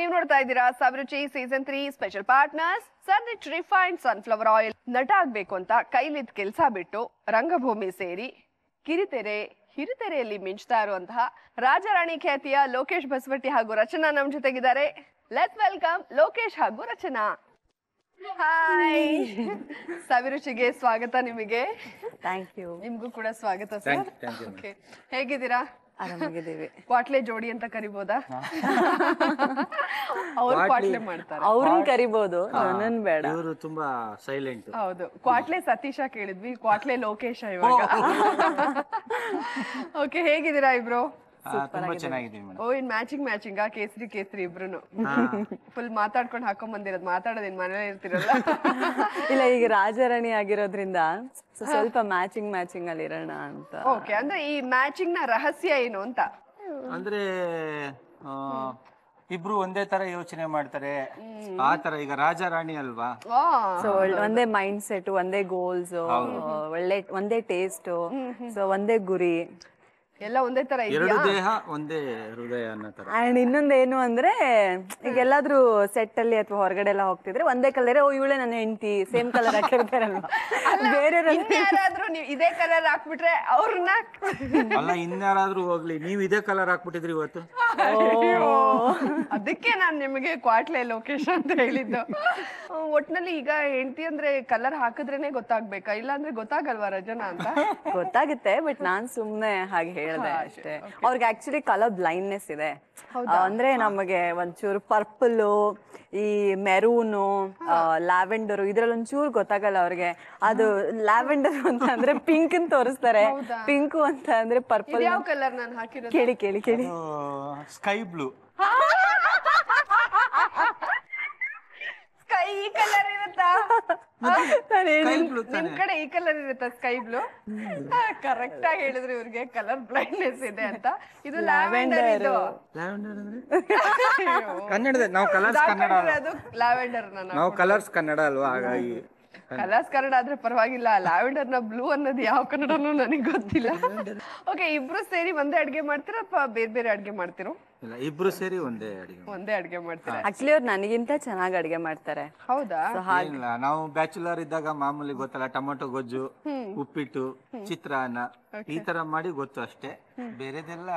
ನೀವು ನೋಡ್ತಾ ಇದ್ದೀರಾ Saviruchi season three special partners Sunrich refined sunflower oil ನಟ ಆಗ್ಬೇಕು ಅಂತ ಕೈಲಿದ್ ಕೆಲಸ ಬಿಟ್ಟು ರಂಗಭೂಮಿ ಸೇರಿ ಕಿರಿತೆರೆ ಹಿರಿತೆರೆಯಲ್ಲಿ ಮಿಂಚ್ತಾ ಇರುವಂತಹ ರಾಜರಾಣಿ ಖ್ಯಾತಿಯ ಲೋಕೇಶ್ ಬಸವಟ್ಟಿ ಹಾಗೂ ರಚನಾ ನಮ್ ಜೊತೆಗಿದ್ದಾರೆ ಲೆಟ್ ವೆಲ್ಕಮ್ ಲೋಕೇಶ್ ಹಾಗೂ ರಚನಾ ಹಾಯ್ ಸವಿರುಚಿಗೆ ಸ್ವಾಗತ ನಿಮಗೆ ಥ್ಯಾಂಕ್ ಯು ನಿಮ್ಗೂ ಕೂಡ ಸ್ವಾಗತ ಸರ್ ಓಕೆ ಹೇಗಿದ್ದೀರಾ ಆರಾಮಾಗಿದ್ದೀವಿ ಕ್ವಾಟ್ಲೆ ಜೋಡಿ ಅಂತ ಕರಿಬೋದಾ ಅವ್ರು ಕ್ವಾಟ್ಲೆ ಮಾಡ್ತಾರೆ ಅವ್ರನ್ನ ಕರಿಬಹುದು ನನ್ನನ್ ಬೇಡ ಇವರು ತುಂಬಾ ಸೈಲೆಂಟ್ ಹೌದು ಕ್ವಾಟ್ಲೆ ಸತೀಶ ಕೇಳಿದ್ವಿ ಕ್ವಾಟ್ಲೆ ಲೋಕೇಶ ಇವಾಗ ಓಕೆ ಹೇಗಿದ್ದೀರಾ ಇಬ್ರು ತುಂಬಾ ಚೆನ್ನಾಗಿದೆ ಓ ಇನ್ ಮ್ಯಾಚಿಂಗ್ ಮ್ಯಾಚಿಂಗ್ ಆ ಕೇಸರಿ ಕೇಸರಿ ಇಬ್ರು ಫುಲ್ ಮಾತಾಡ್ಕೊಂಡು ಹಾಕೊಂಡ್ ಬಂದಿರೋದು ಮಾತಾಡೋದೇನ್ ಮನೇಲೆ ಇರ್ತಿರಲ್ಲ ಇಲ್ಲ ಈಗ ರಾಜರಾಣಿ ಆಗಿರೋದ್ರಿಂದ ಸ್ವಲ್ಪ ಮ್ಯಾಚಿಂಗ್ ಮ್ಯಾಚಿಂಗ್ ಅಲ್ಲಿ ಇರೋಣ ಅಂತ ಓಕೆ ಅಂದ್ರೆ ಈ ಮ್ಯಾಚಿಂಗ್ ನ ರಹಸ್ಯ ಏನು ಅಂತ ಅಂದ್ರೆ ಇಬ್ರು ಒಂದೇ ತರ ಯೋಚನೆ ಮಾಡ್ತಾರೆ ಆ ತರ ಈಗ ರಾಜ ರಾಣಿ ಅಲ್ವಾ ಸೊ ಒಂದೇ ಮೈಂಡ್ ಸೆಟ್ ಒಂದೇ ಗೋಲ್ಸ್ ಒಳ್ಳೆ ಒಂದೇ ಟೇಸ್ಟ್ ಸೊ ಒಂದೇ ಗುರಿ ಎಲ್ಲ ಒಂದೇ ತರ ಇದೆ ದೇಹ ಒಂದೇ ಹೃದಯ ಅಂದ್ರೆ ಈಗ ಎಲ್ಲಾದ್ರೂ ಸೆಟ್ ಅಲ್ಲಿ ಅಥವಾ ಹೊರಗಡೆ ಎಲ್ಲ ಹೋಗ್ತಿದ್ರೆ ಒಂದೇ ಕಲರ್ ಓ ಇವಳೆ ನನ್ನ ಹೆಂಡತಿ ಸೇಮ್ ಕಲರ್ ಹಾಕಿರ್ತಾರಲ್ವಾ ಬೇರೆ ಇದೇ ಕಲರ್ ಹಾಕ್ಬಿಟ್ರೆ ಅವ್ರನ್ನ ಅಲ್ಲ ಇನ್ಯಾರಾದ್ರೂ ಹೋಗ್ಲಿ ನೀವ್ ಇದೇ ಕಲರ್ ಹಾಕ್ಬಿಟ್ಟಿದ್ರಿ ಇವತ್ತು ಅದಕ್ಕೆ ನಾನು ನಿಮಗೆ ಕ್ವಾಟ್ಲೆ ಲೊಕೇಶನ್ ಅಂತ ಹೇಳಿದ್ದು ಒಟ್ನಲ್ಲಿ ಈಗ ಹೆಂಡತಿ ಅಂದ್ರೆ ಕಲರ್ ಹಾಕಿದ್ರೇನೆ ಗೊತ್ತಾಗ್ಬೇಕಾ ಇಲ್ಲ ಅಂದ್ರೆ ಗೊತ್ತಾಗಲ್ವಾ ರಜನಾ ಅಂತ ಗೊತ್ತಾಗುತ್ತೆ ಬಟ್ ನಾನ್ ಸುಮ್ನೆ ಹಾಗೆ ಹೇಳ್ದೆ ಅಷ್ಟೇ ಅವ್ರಿಗೆ ಆಕ್ಚುಲಿ ಕಲರ್ ಬ್ಲೈಂಡ್ನೆಸ್ ಇದೆ ಅಂದ್ರೆ ನಮಗೆ ಒಂಚೂರು ಪರ್ಪಲ್ ಈ ಮೆರೂನು ಲ್ಯಾವೆಂಡರ್ ಇದ್ರಲ್ಲಿ ಒಂಚೂರು ಗೊತ್ತಾಗಲ್ಲ ಅವ್ರಿಗೆ ಅದು ಲ್ಯಾವೆಂಡರ್ ಅಂತ ಅಂದ್ರೆ ಪಿಂಕ್ ಅಂತ ತೋರಿಸ್ತಾರೆ ಪಿಂಕು ಅಂತ ಅಂದ್ರೆ ಪರ್ಪಲ್ ಯಾವ ಕಲರ್ ನಾನು ಕೇಳಿ ಕೇಳಿ ಕೇಳಿ ಸ್ಕೈ ಬ್ಲೂ ಸ್ಕೈ ಈ ಕಲರ್ ಇರುತ್ತಾ ನಾನ್ ಏನಿಲ್ಲ. ನಿಮ್ ಕಡೆ ಈ ಕಲರ್ ಇರುತ್ತಾ ಸ್ಕೈ ಬ್ಲೂ ಕರೆಕ್ಟ್ ಆಗಿ ಹೇಳಿದ್ರು ಇವ್ರಿಗೆ ಕಲರ್ ಬ್ಲೈಂಡ್ನೆಸ್ ಇದೆ ಅಂತ ಇದು ಲ್ಯಾವೆಂಡರ್ ಇದು ಲ್ಯಾವೆಂಡರ್ ಅಂದ್ರೆ ಕನ್ನಡದ ನಾವು ಕಲರ್ಸ್ ಕನ್ನಡ ಅದು ಲ್ಯಾವೆಂಡರ್ ನಾವು ಕಲರ್ಸ್ ಕನ್ನಡ ಅಲ್ವಾ ಹಾಗಾಗಿ ಕಲರ್ಸ್ ಕನ್ನಡ ಆದ್ರೆ ಪರವಾಗಿಲ್ಲ ಲ್ಯಾವೆಂಡರ್ ನ ಬ್ಲೂ ಅನ್ನೋದು ಯಾವ ಕನ್ನಡನೂ ನನಗೆ ಗೊತ್ತಿಲ್ಲ ಓಕೆ ಇಬ್ರು ಸೇರಿ ಒಂದೇ ಅಡ್ಗೆ ಮಾಡ್ತೀರಾ ಅಥವಾ ಬೇರೆ ಬೇರೆ ಅಡ್ಗೆ ಮಾಡ್ತಿರೋ ಇಬ್ರು ಸೇರಿ ಒಂದೇ ಅಡಿಗೆ ಒಂದೇ ಅಡ್ಗೆ ಮಾಡ್ತಾರೆ ಆಕ್ಚುಲಿ ಅವ್ರು ನನಗಿಂತ ಚೆನ್ನಾಗಿ ಅಡ್ಗೆ ಮಾಡ್ತಾರೆ ಹೌದಾ ಇಲ್ಲ, ನಾವು ಬ್ಯಾಚುಲರ್ ಇದ್ದಾಗ ಮಾಮೂಲಿ ಗೊತ್ತಲ್ಲ ಟೊಮೊಟೊ ಗೊಜ್ಜು ಉಪ್ಪಿಟ್ಟು ಚಿತ್ರಾನ್ನ ಈ ತರ ಮಾಡಿ ಗೊತ್ತು ಅಷ್ಟೇ ಬೇರೆದೆಲ್ಲ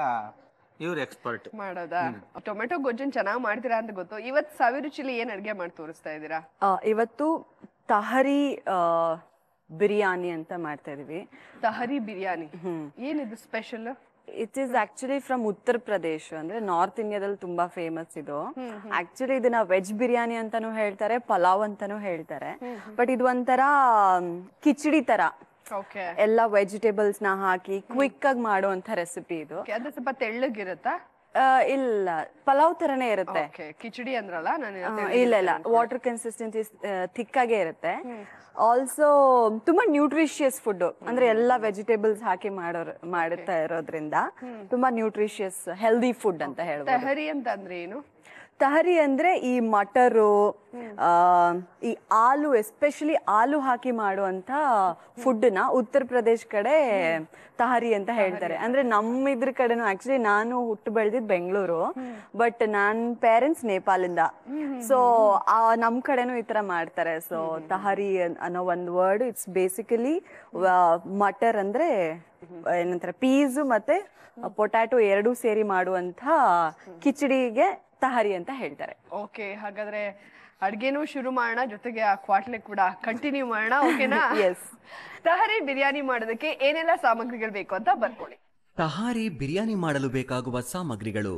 ಇವ್ರು ಎಕ್ಸ್ಪರ್ಟ್ ಮಾಡೋದಾ ಟೊಮೆಟೊ ಗೊಜ್ಜನ್ ಚೆನ್ನಾಗಿ ಮಾಡ್ತೀರಾ ಅಂತ ಗೊತ್ತು ಇವತ್ತು ಸಾವಿರ ಚಿಲಿ ಏನ್ ಅಡ್ಗೆ ಮಾಡಿ ತೋರಿಸ್ತಾ ಇದ್ದೀರಾ ಇವತ್ತು ತಹರಿ ಬಿರಿಯಾನಿ ಅಂತ ಮಾಡ್ತಾ ಇದೀವಿ ತಹರಿ ಬಿರಿಯಾನಿ ಏನಿದು special it is actually from Uttar Pradesh ಅಂದ್ರೆ ನಾರ್ತ್ ಇಂಡಿಯಾದಲ್ಲಿ ತುಂಬಾ ಫೇಮಸ್ ಇದು ಆಕ್ಚುಲಿ ಇದನ್ನ ವೆಜ್ ಬಿರಿಯಾನಿ ಅಂತಾನು ಹೇಳ್ತಾರೆ ಪಲಾವ್ ಅಂತಾನು ಹೇಳ್ತಾರೆ ಬಟ್ ಇದು ಒಂಥರ ಕಿಚಡಿ ತರ ಎಲ್ಲ ವೆಜಿಟೇಬಲ್ಸ್ ನ ಹಾಕಿ ಕ್ವಿಕ್ ಆಗಿ ಮಾಡುವಂತ ರೆಸಿಪಿ ಇದು ಸ್ವಲ್ಪ ತೆಳ್ಳಗಿರುತ್ತಾ ಆ, ಇಲ್ಲ ಪಲಾವ್ ತರನೇ ಇರುತ್ತೆ ಕಿಚಡಿ ಅಂದ್ರಲ್ಲ ಇಲ್ಲ ಇಲ್ಲ ವಾಟರ್ ಕನ್ಸಿಸ್ಟೆನ್ಸಿ ಥಿಕ್ ಆಗಿ ಇರುತ್ತೆ ಆಲ್ಸೋ ತುಂಬಾ ನ್ಯೂಟ್ರಿಷಿಯಸ್ ಫುಡ್ ಅಂದ್ರೆ ಎಲ್ಲಾ ವೆಜಿಟೇಬಲ್ಸ್ ಹಾಕಿ ಮಾಡೋ ಮಾಡುತ್ತಾ ಇರೋದ್ರಿಂದ ತುಂಬಾ ನ್ಯೂಟ್ರಿಷಿಯಸ್ ಹೆಲ್ದಿ ಫುಡ್ ಅಂತ ಹೇಳ್ತಾರೆ ಅಂತ ಏನು ತಹರಿ ಅಂದ್ರೆ ಈ ಮಟರು ಈ ಆಲು ಎಸ್ಪೆಷಲಿ ಆಲು ಹಾಕಿ ಮಾಡುವಂಥ ಫುಡ್ನ ಉತ್ತರ ಪ್ರದೇಶ ಕಡೆ ತಹರಿ ಅಂತ ಹೇಳ್ತಾರೆ ಅಂದ್ರೆ ನಮ್ಮ ಇದ್ರ ಕಡೆನೂ ಆ್ಯಕ್ಚುಲಿ ನಾನು ಹುಟ್ಟು ಬೆಳೆದಿದ್ ಬೆಂಗಳೂರು ಬಟ್ ನನ್ನ ಪೇರೆಂಟ್ಸ್ ನೇಪಾಲಿಂದ ಸೊ ನಮ್ಮ ಕಡೆನೂ ಈ ಥರ ಮಾಡ್ತಾರೆ ಸೊ ತಹರಿ ಅನ್ನೋ ಒಂದು ವರ್ಡ್ ಇಟ್ಸ್ ಬೇಸಿಕಲಿ ಮಟರ್ ಅಂದ್ರೆ ಏನಂತಾರೆ ಪೀಸ್ ಮತ್ತೆ ಪೊಟ್ಯಾಟೊ ಎರಡೂ ಸೇರಿ ಮಾಡುವಂಥ ಕಿಚಡಿಗೆ ತಹರಿ ಅಂತ ಹೇಳ್ತಾರೆ ಓಕೆ ಹಾಗಾದ್ರೆ ಅಡ್ಗೆನೂ ಶುರು ಮಾಡೋಣ ಜೊತೆಗೆ ಆ ಕ್ವಾಟ್ಲೆ ಕೂಡ ಕಂಟಿನ್ಯೂ ಮಾಡೋಣ ಓಕೆನಾ ಎಸ್ ತಹರಿ ಬಿರಿಯಾನಿ ಮಾಡೋದಕ್ಕೆ ಏನೆಲ್ಲ ಸಾಮಗ್ರಿಗಳು ಬೇಕು ಅಂತ ಬರ್ಕೊಳ್ಳಿ ತಹಾರಿ ಬಿರಿಯಾನಿ ಮಾಡಲು ಬೇಕಾಗುವ ಸಾಮಗ್ರಿಗಳು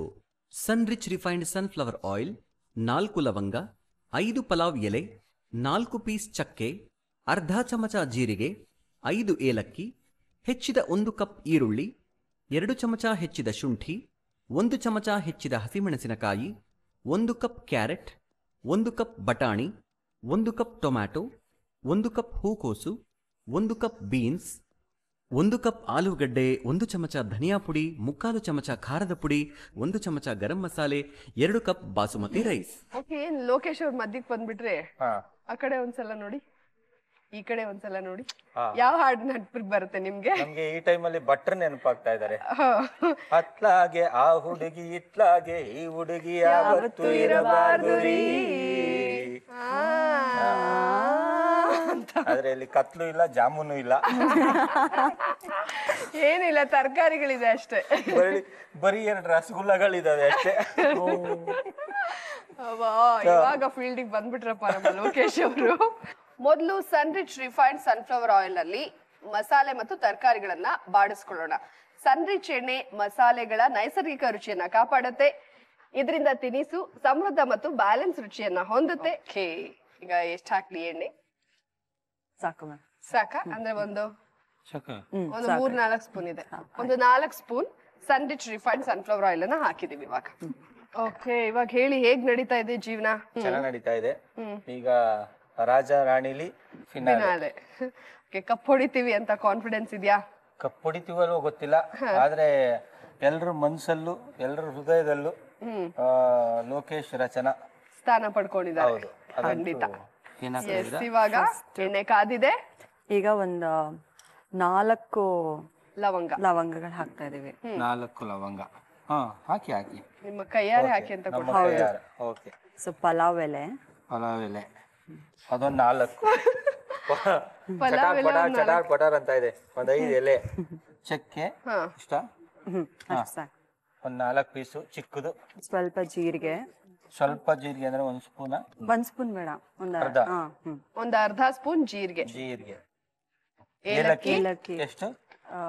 Sunrich refined sunflower oil ನಾಲ್ಕು ಲವಂಗ ಐದು ಪಲಾವ್ ಎಲೆ ನಾಲ್ಕು ಪೀಸ್ ಚಕ್ಕೆ ಅರ್ಧ ಚಮಚ ಜೀರಿಗೆ ಐದು ಏಲಕ್ಕಿ ಹೆಚ್ಚಿದ ಒಂದು ಕಪ್ ಈರುಳ್ಳಿ ಎರಡು ಚಮಚ ಹೆಚ್ಚಿದ ಶುಂಠಿ ಒಂದು ಚಮಚ ಹೆಚ್ಚಿದ ಹಸಿಮೆಣಸಿನಕಾಯಿ ಒಂದು ಕಪ್ ಕ್ಯಾರೆಟ್ ಒಂದು ಕಪ್ ಬಟಾಣಿ ಒಂದು ಕಪ್ ಟೊಮ್ಯಾಟೊ ಒಂದು ಕಪ್ ಹೂಕೋಸು ಒಂದು ಕಪ್ ಬೀನ್ಸ್ ಒಂದು ಕಪ್ ಆಲೂಗಡ್ಡೆ ಒಂದು ಚಮಚ ಧನಿಯಾ ಪುಡಿ ಮುಕ್ಕಾಲು ಚಮಚ ಖಾರದ ಪುಡಿ ಒಂದು ಚಮಚ ಗರಂ ಮಸಾಲೆ ಎರಡು ಕಪ್ ಬಾಸುಮತಿ ರೈಸ್ ಲೋಕೇಶ್ ಅವ್ರ ಮಧ್ಯಕ್ಕೆ ಬಂದ್ಬಿಟ್ರೆ ಆ ಕಡೆ ಒಂದ್ಸಲ ನೋಡಿ ಈ ಕಡೆ ಒಂದ್ಸಲ ನೋಡಿ ಯಾವ ಹಾಡು ನೆನಪು ಬರುತ್ತೆ ನಿಮ್ಗೆ ನಮ್ಗೆ ಈ ಟೈಮ್ ಅಲ್ಲಿ ಭಟ್ರ ನೆನಪಾಗ್ತಾ ಇದಾರೆ ಅತ್ಲಾಗೆ ಆ ಹುಡುಗಿ ಇತ್ಲಾಗೆ ಈ ಹುಡುಗಿ ಯಾವತ್ತೂ ಇರಬಾರದು ಆದ್ರೆ ಇಲ್ಲಿ ಕತ್ಲು ಇಲ್ಲ ಜಾಮೂನು ಇಲ್ಲ ಏನಿಲ್ಲ ತರಕಾರಿಗಳಿದೆ ಅಷ್ಟೇ ಬರೀ ಬರೀ ಎರಡು ರಸಗುಲ್ಲಗಳಿದಾವೆ ಅಷ್ಟೇ ಇವಾಗ ಫೀಲ್ಡಿಗೆ ಬಂದ್ಬಿಟ್ರಪ್ಪ ನಮ್ಮ ಲೋಕೇಶ್ ಅವರು ಮೊದಲು ಸನ್ರಿಚ್ ರಿಫೈನ್ಡ್ ಸನ್ಫ್ಲವರ್ ಆಯಿಲ್ ಅಲ್ಲಿ ಮಸಾಲೆ ಮತ್ತು ತರಕಾರಿಗಳನ್ನ ಬಾಡಿಸ್ಕೊಳ್ಳೋಣ ಸನ್ರಿಚ್ ಎಣ್ಣೆ ಮಸಾಲೆಗಳ ನೈಸರ್ಗಿಕ ರುಚಿಯನ್ನ ಕಾಪಾಡುತ್ತೆ ಇದರಿಂದ ತಿನಿಸು ಸಮೃದ್ಧ ಮತ್ತು ಬ್ಯಾಲೆನ್ಸ್ ರುಚಿಯನ್ನ ಹೊಂದುತ್ತೆ ಈಗ ಎಷ್ಟ್ ಹಾಕ್ಲಿ ಎಣ್ಣೆ ಸಾಕು ಸಾಕ ಅಂದ್ರೆ ಒಂದು ಒಂದು ಮೂರ್ ನಾಲ್ಕು ಸ್ಪೂನ್ ಇದೆ ಒಂದು ನಾಲ್ಕು spoon Sunrich refined sunflower oil ಅನ್ನ ಹಾಕಿದೀವಿ ಇವಾಗ ಓಕೆ ಇವಾಗ ಹೇಳಿ ಹೇಗ್ ನಡೀತಾ ಇದೆ ಜೀವನ ಚೆನ್ನಾಗಿ ನಡೀತಾ ಇದೆ ಈಗ ರಾಜ ರಾಣಿಲಿ ಫಿನಾಲೆ ಕಪ್ ಹೊಡಿತೀವಿ ಅಂತ ಕಾನ್ಫಿಡೆನ್ಸ್ ಇದೆಯಾ ಕಪ್ ಹೊಡಿತೀವಲ್ವೋ ಗೊತ್ತಿಲ್ಲ ಆದ್ರೆ ಎಲ್ರ ಮನ್ಸಲ್ಲೂ ಎಲ್ರ ಹೃದಯದಲ್ಲೂ ಲೋಕೇಶ್ ರಚನಾ ಸ್ಥಾನ ಪಡ್ಕೊಂಡಿದ್ದಾರೆ ಖಂಡಿತ ಇವಾಗ ಎಣ್ಣೆ ಕಾದಿದೆ ಈಗ ಒಂದು ನಾಲ್ಕು ಲವಂಗ ಲವಂಗಗಳು ಹಾಕ್ತಾ ಇದೀವಿ ನಾಲ್ಕು ಲವಂಗ ಹಾಕಿ ಹಾಕಿ ನಿಮ್ಮ ಕೈಯಾರೆ ಹಾಕಿ ಅಂತ ಸೊ ಪಲಾವ್ ಎಲೆ ಪಲಾವ್ ಎಲೆ ಅದೊಂದ್ ನಾಲ್ಕು ಚಟಾರ್ ಪಟಾರ್ ಅಂತ ಇದೆ ಒಂದ್ ಐದು ಎಲೆ ಚಕ್ಕೆ ಇಷ್ಟ ಒಂದ್ ನಾಲ್ಕು ಪೀಸು ಚಿಕ್ಕದು ಸ್ವಲ್ಪ ಜೀರಿಗೆ ಸ್ವಲ್ಪ ಜೀರಿಗೆ ಅಂದ್ರೆ ಒಂದ್ ಸ್ಪೂನ್ ಒಂದ್ ಸ್ಪೂನ್ ಬೇಡ ಒಂದ್ ಅರ್ಧ. ಹ್ಮ್. ಒಂದ್ ಅರ್ಧ ಸ್ಪೂನ್ ಜೀರಿಗೆ ಜೀರಿಗೆ ಏಲಕ್ಕಿ ಏಲಕ್ಕಿ ಎಷ್ಟು ಆ,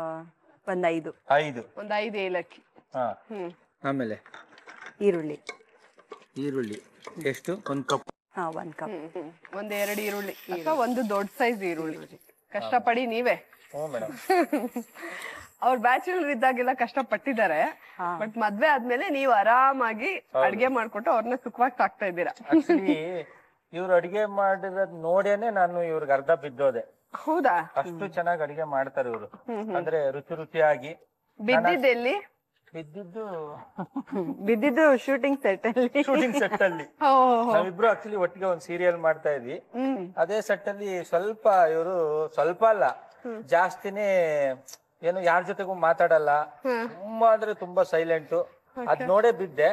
ಒಂದ್ ಐದು ಐದು ಒಂದ್ ಐದು ಏಲಕ್ಕಿ ಹಾ ಆಮೇಲೆ ಈರುಳ್ಳಿ ಈರುಳ್ಳಿ ಎಷ್ಟು ಒಂದ್ ಕಪ್ ಒಂದ್ ಕಪ್ ಒಂದ್ ಈರುಳ್ಳಿ ಒಂದು ದೊಡ್ಡ ಸೈಜ್ ಈರುಳ್ಳಿ ಕಷ್ಟಪಡಿ ನೀವೇ ಅವ್ರ ಬ್ಯಾಚುಲರ್ ಇದ್ದಾಗೆಲ್ಲ ಕಷ್ಟ ಪಟ್ಟಿದ್ದಾರೆ ಬಟ್ ಮದ್ವೆ ಆದ್ಮೇಲೆ ನೀವು ಆರಾಮಾಗಿ ಅಡ್ಗೆ ಮಾಡ್ಕೊಟ್ಟು ಅವ್ರನ್ನ ಸುಖವಾಗಿ ಸಾಕ್ತಾ ಇದ್ದೀರಾ ಆಕ್ಚುಲಿ ಇವ್ರು ಅಡಿಗೆ ಮಾಡಿರೋದ್ ನೋಡೇನೆ ನಾನು ಇವ್ರಿಗೆ ಅರ್ಧ ಬಿದ್ದೋದೆ ಹೌದಾ ಅಷ್ಟು ಚೆನ್ನಾಗಿ ಅಡಿಗೆ ಮಾಡ್ತಾರೆ ಇವರು ಅಂದ್ರೆ ರುಚಿ ರುಚಿಯಾಗಿ ಬಿದ್ದಿದ್ದೆಲ್ಲಿ ಬಿದ್ದಿದ್ದು ಬಿದ್ದಿದ್ದು ಶೂಟಿಂಗ್ ಅಲ್ಲಿ ಶೂಟಿಂಗ್ ಸೆಟ್ ಅಲ್ಲಿ ನಾವಿಬ್ರು ಆಕ್ಚುಲಿ ಒಟ್ಟಿಗೆ ಒಂದು ಸೀರಿಯಲ್ ಮಾಡ್ತಾ ಇದ್ವಿ ಅದೇ ಸೆಟ್ ಅಲ್ಲಿ ಸ್ವಲ್ಪ ಇವರು ಸ್ವಲ್ಪ ಅಲ್ಲ ಜಾಸ್ತಿನೇ ಏನು ಯಾರ ಜೊತೆಗೂ ಮಾತಾಡಲ್ಲ ತುಂಬಾ ಅಂದ್ರೆ ತುಂಬಾ ಸೈಲೆಂಟ್ ಅದ್ ನೋಡೇ ಬಿದ್ದೆ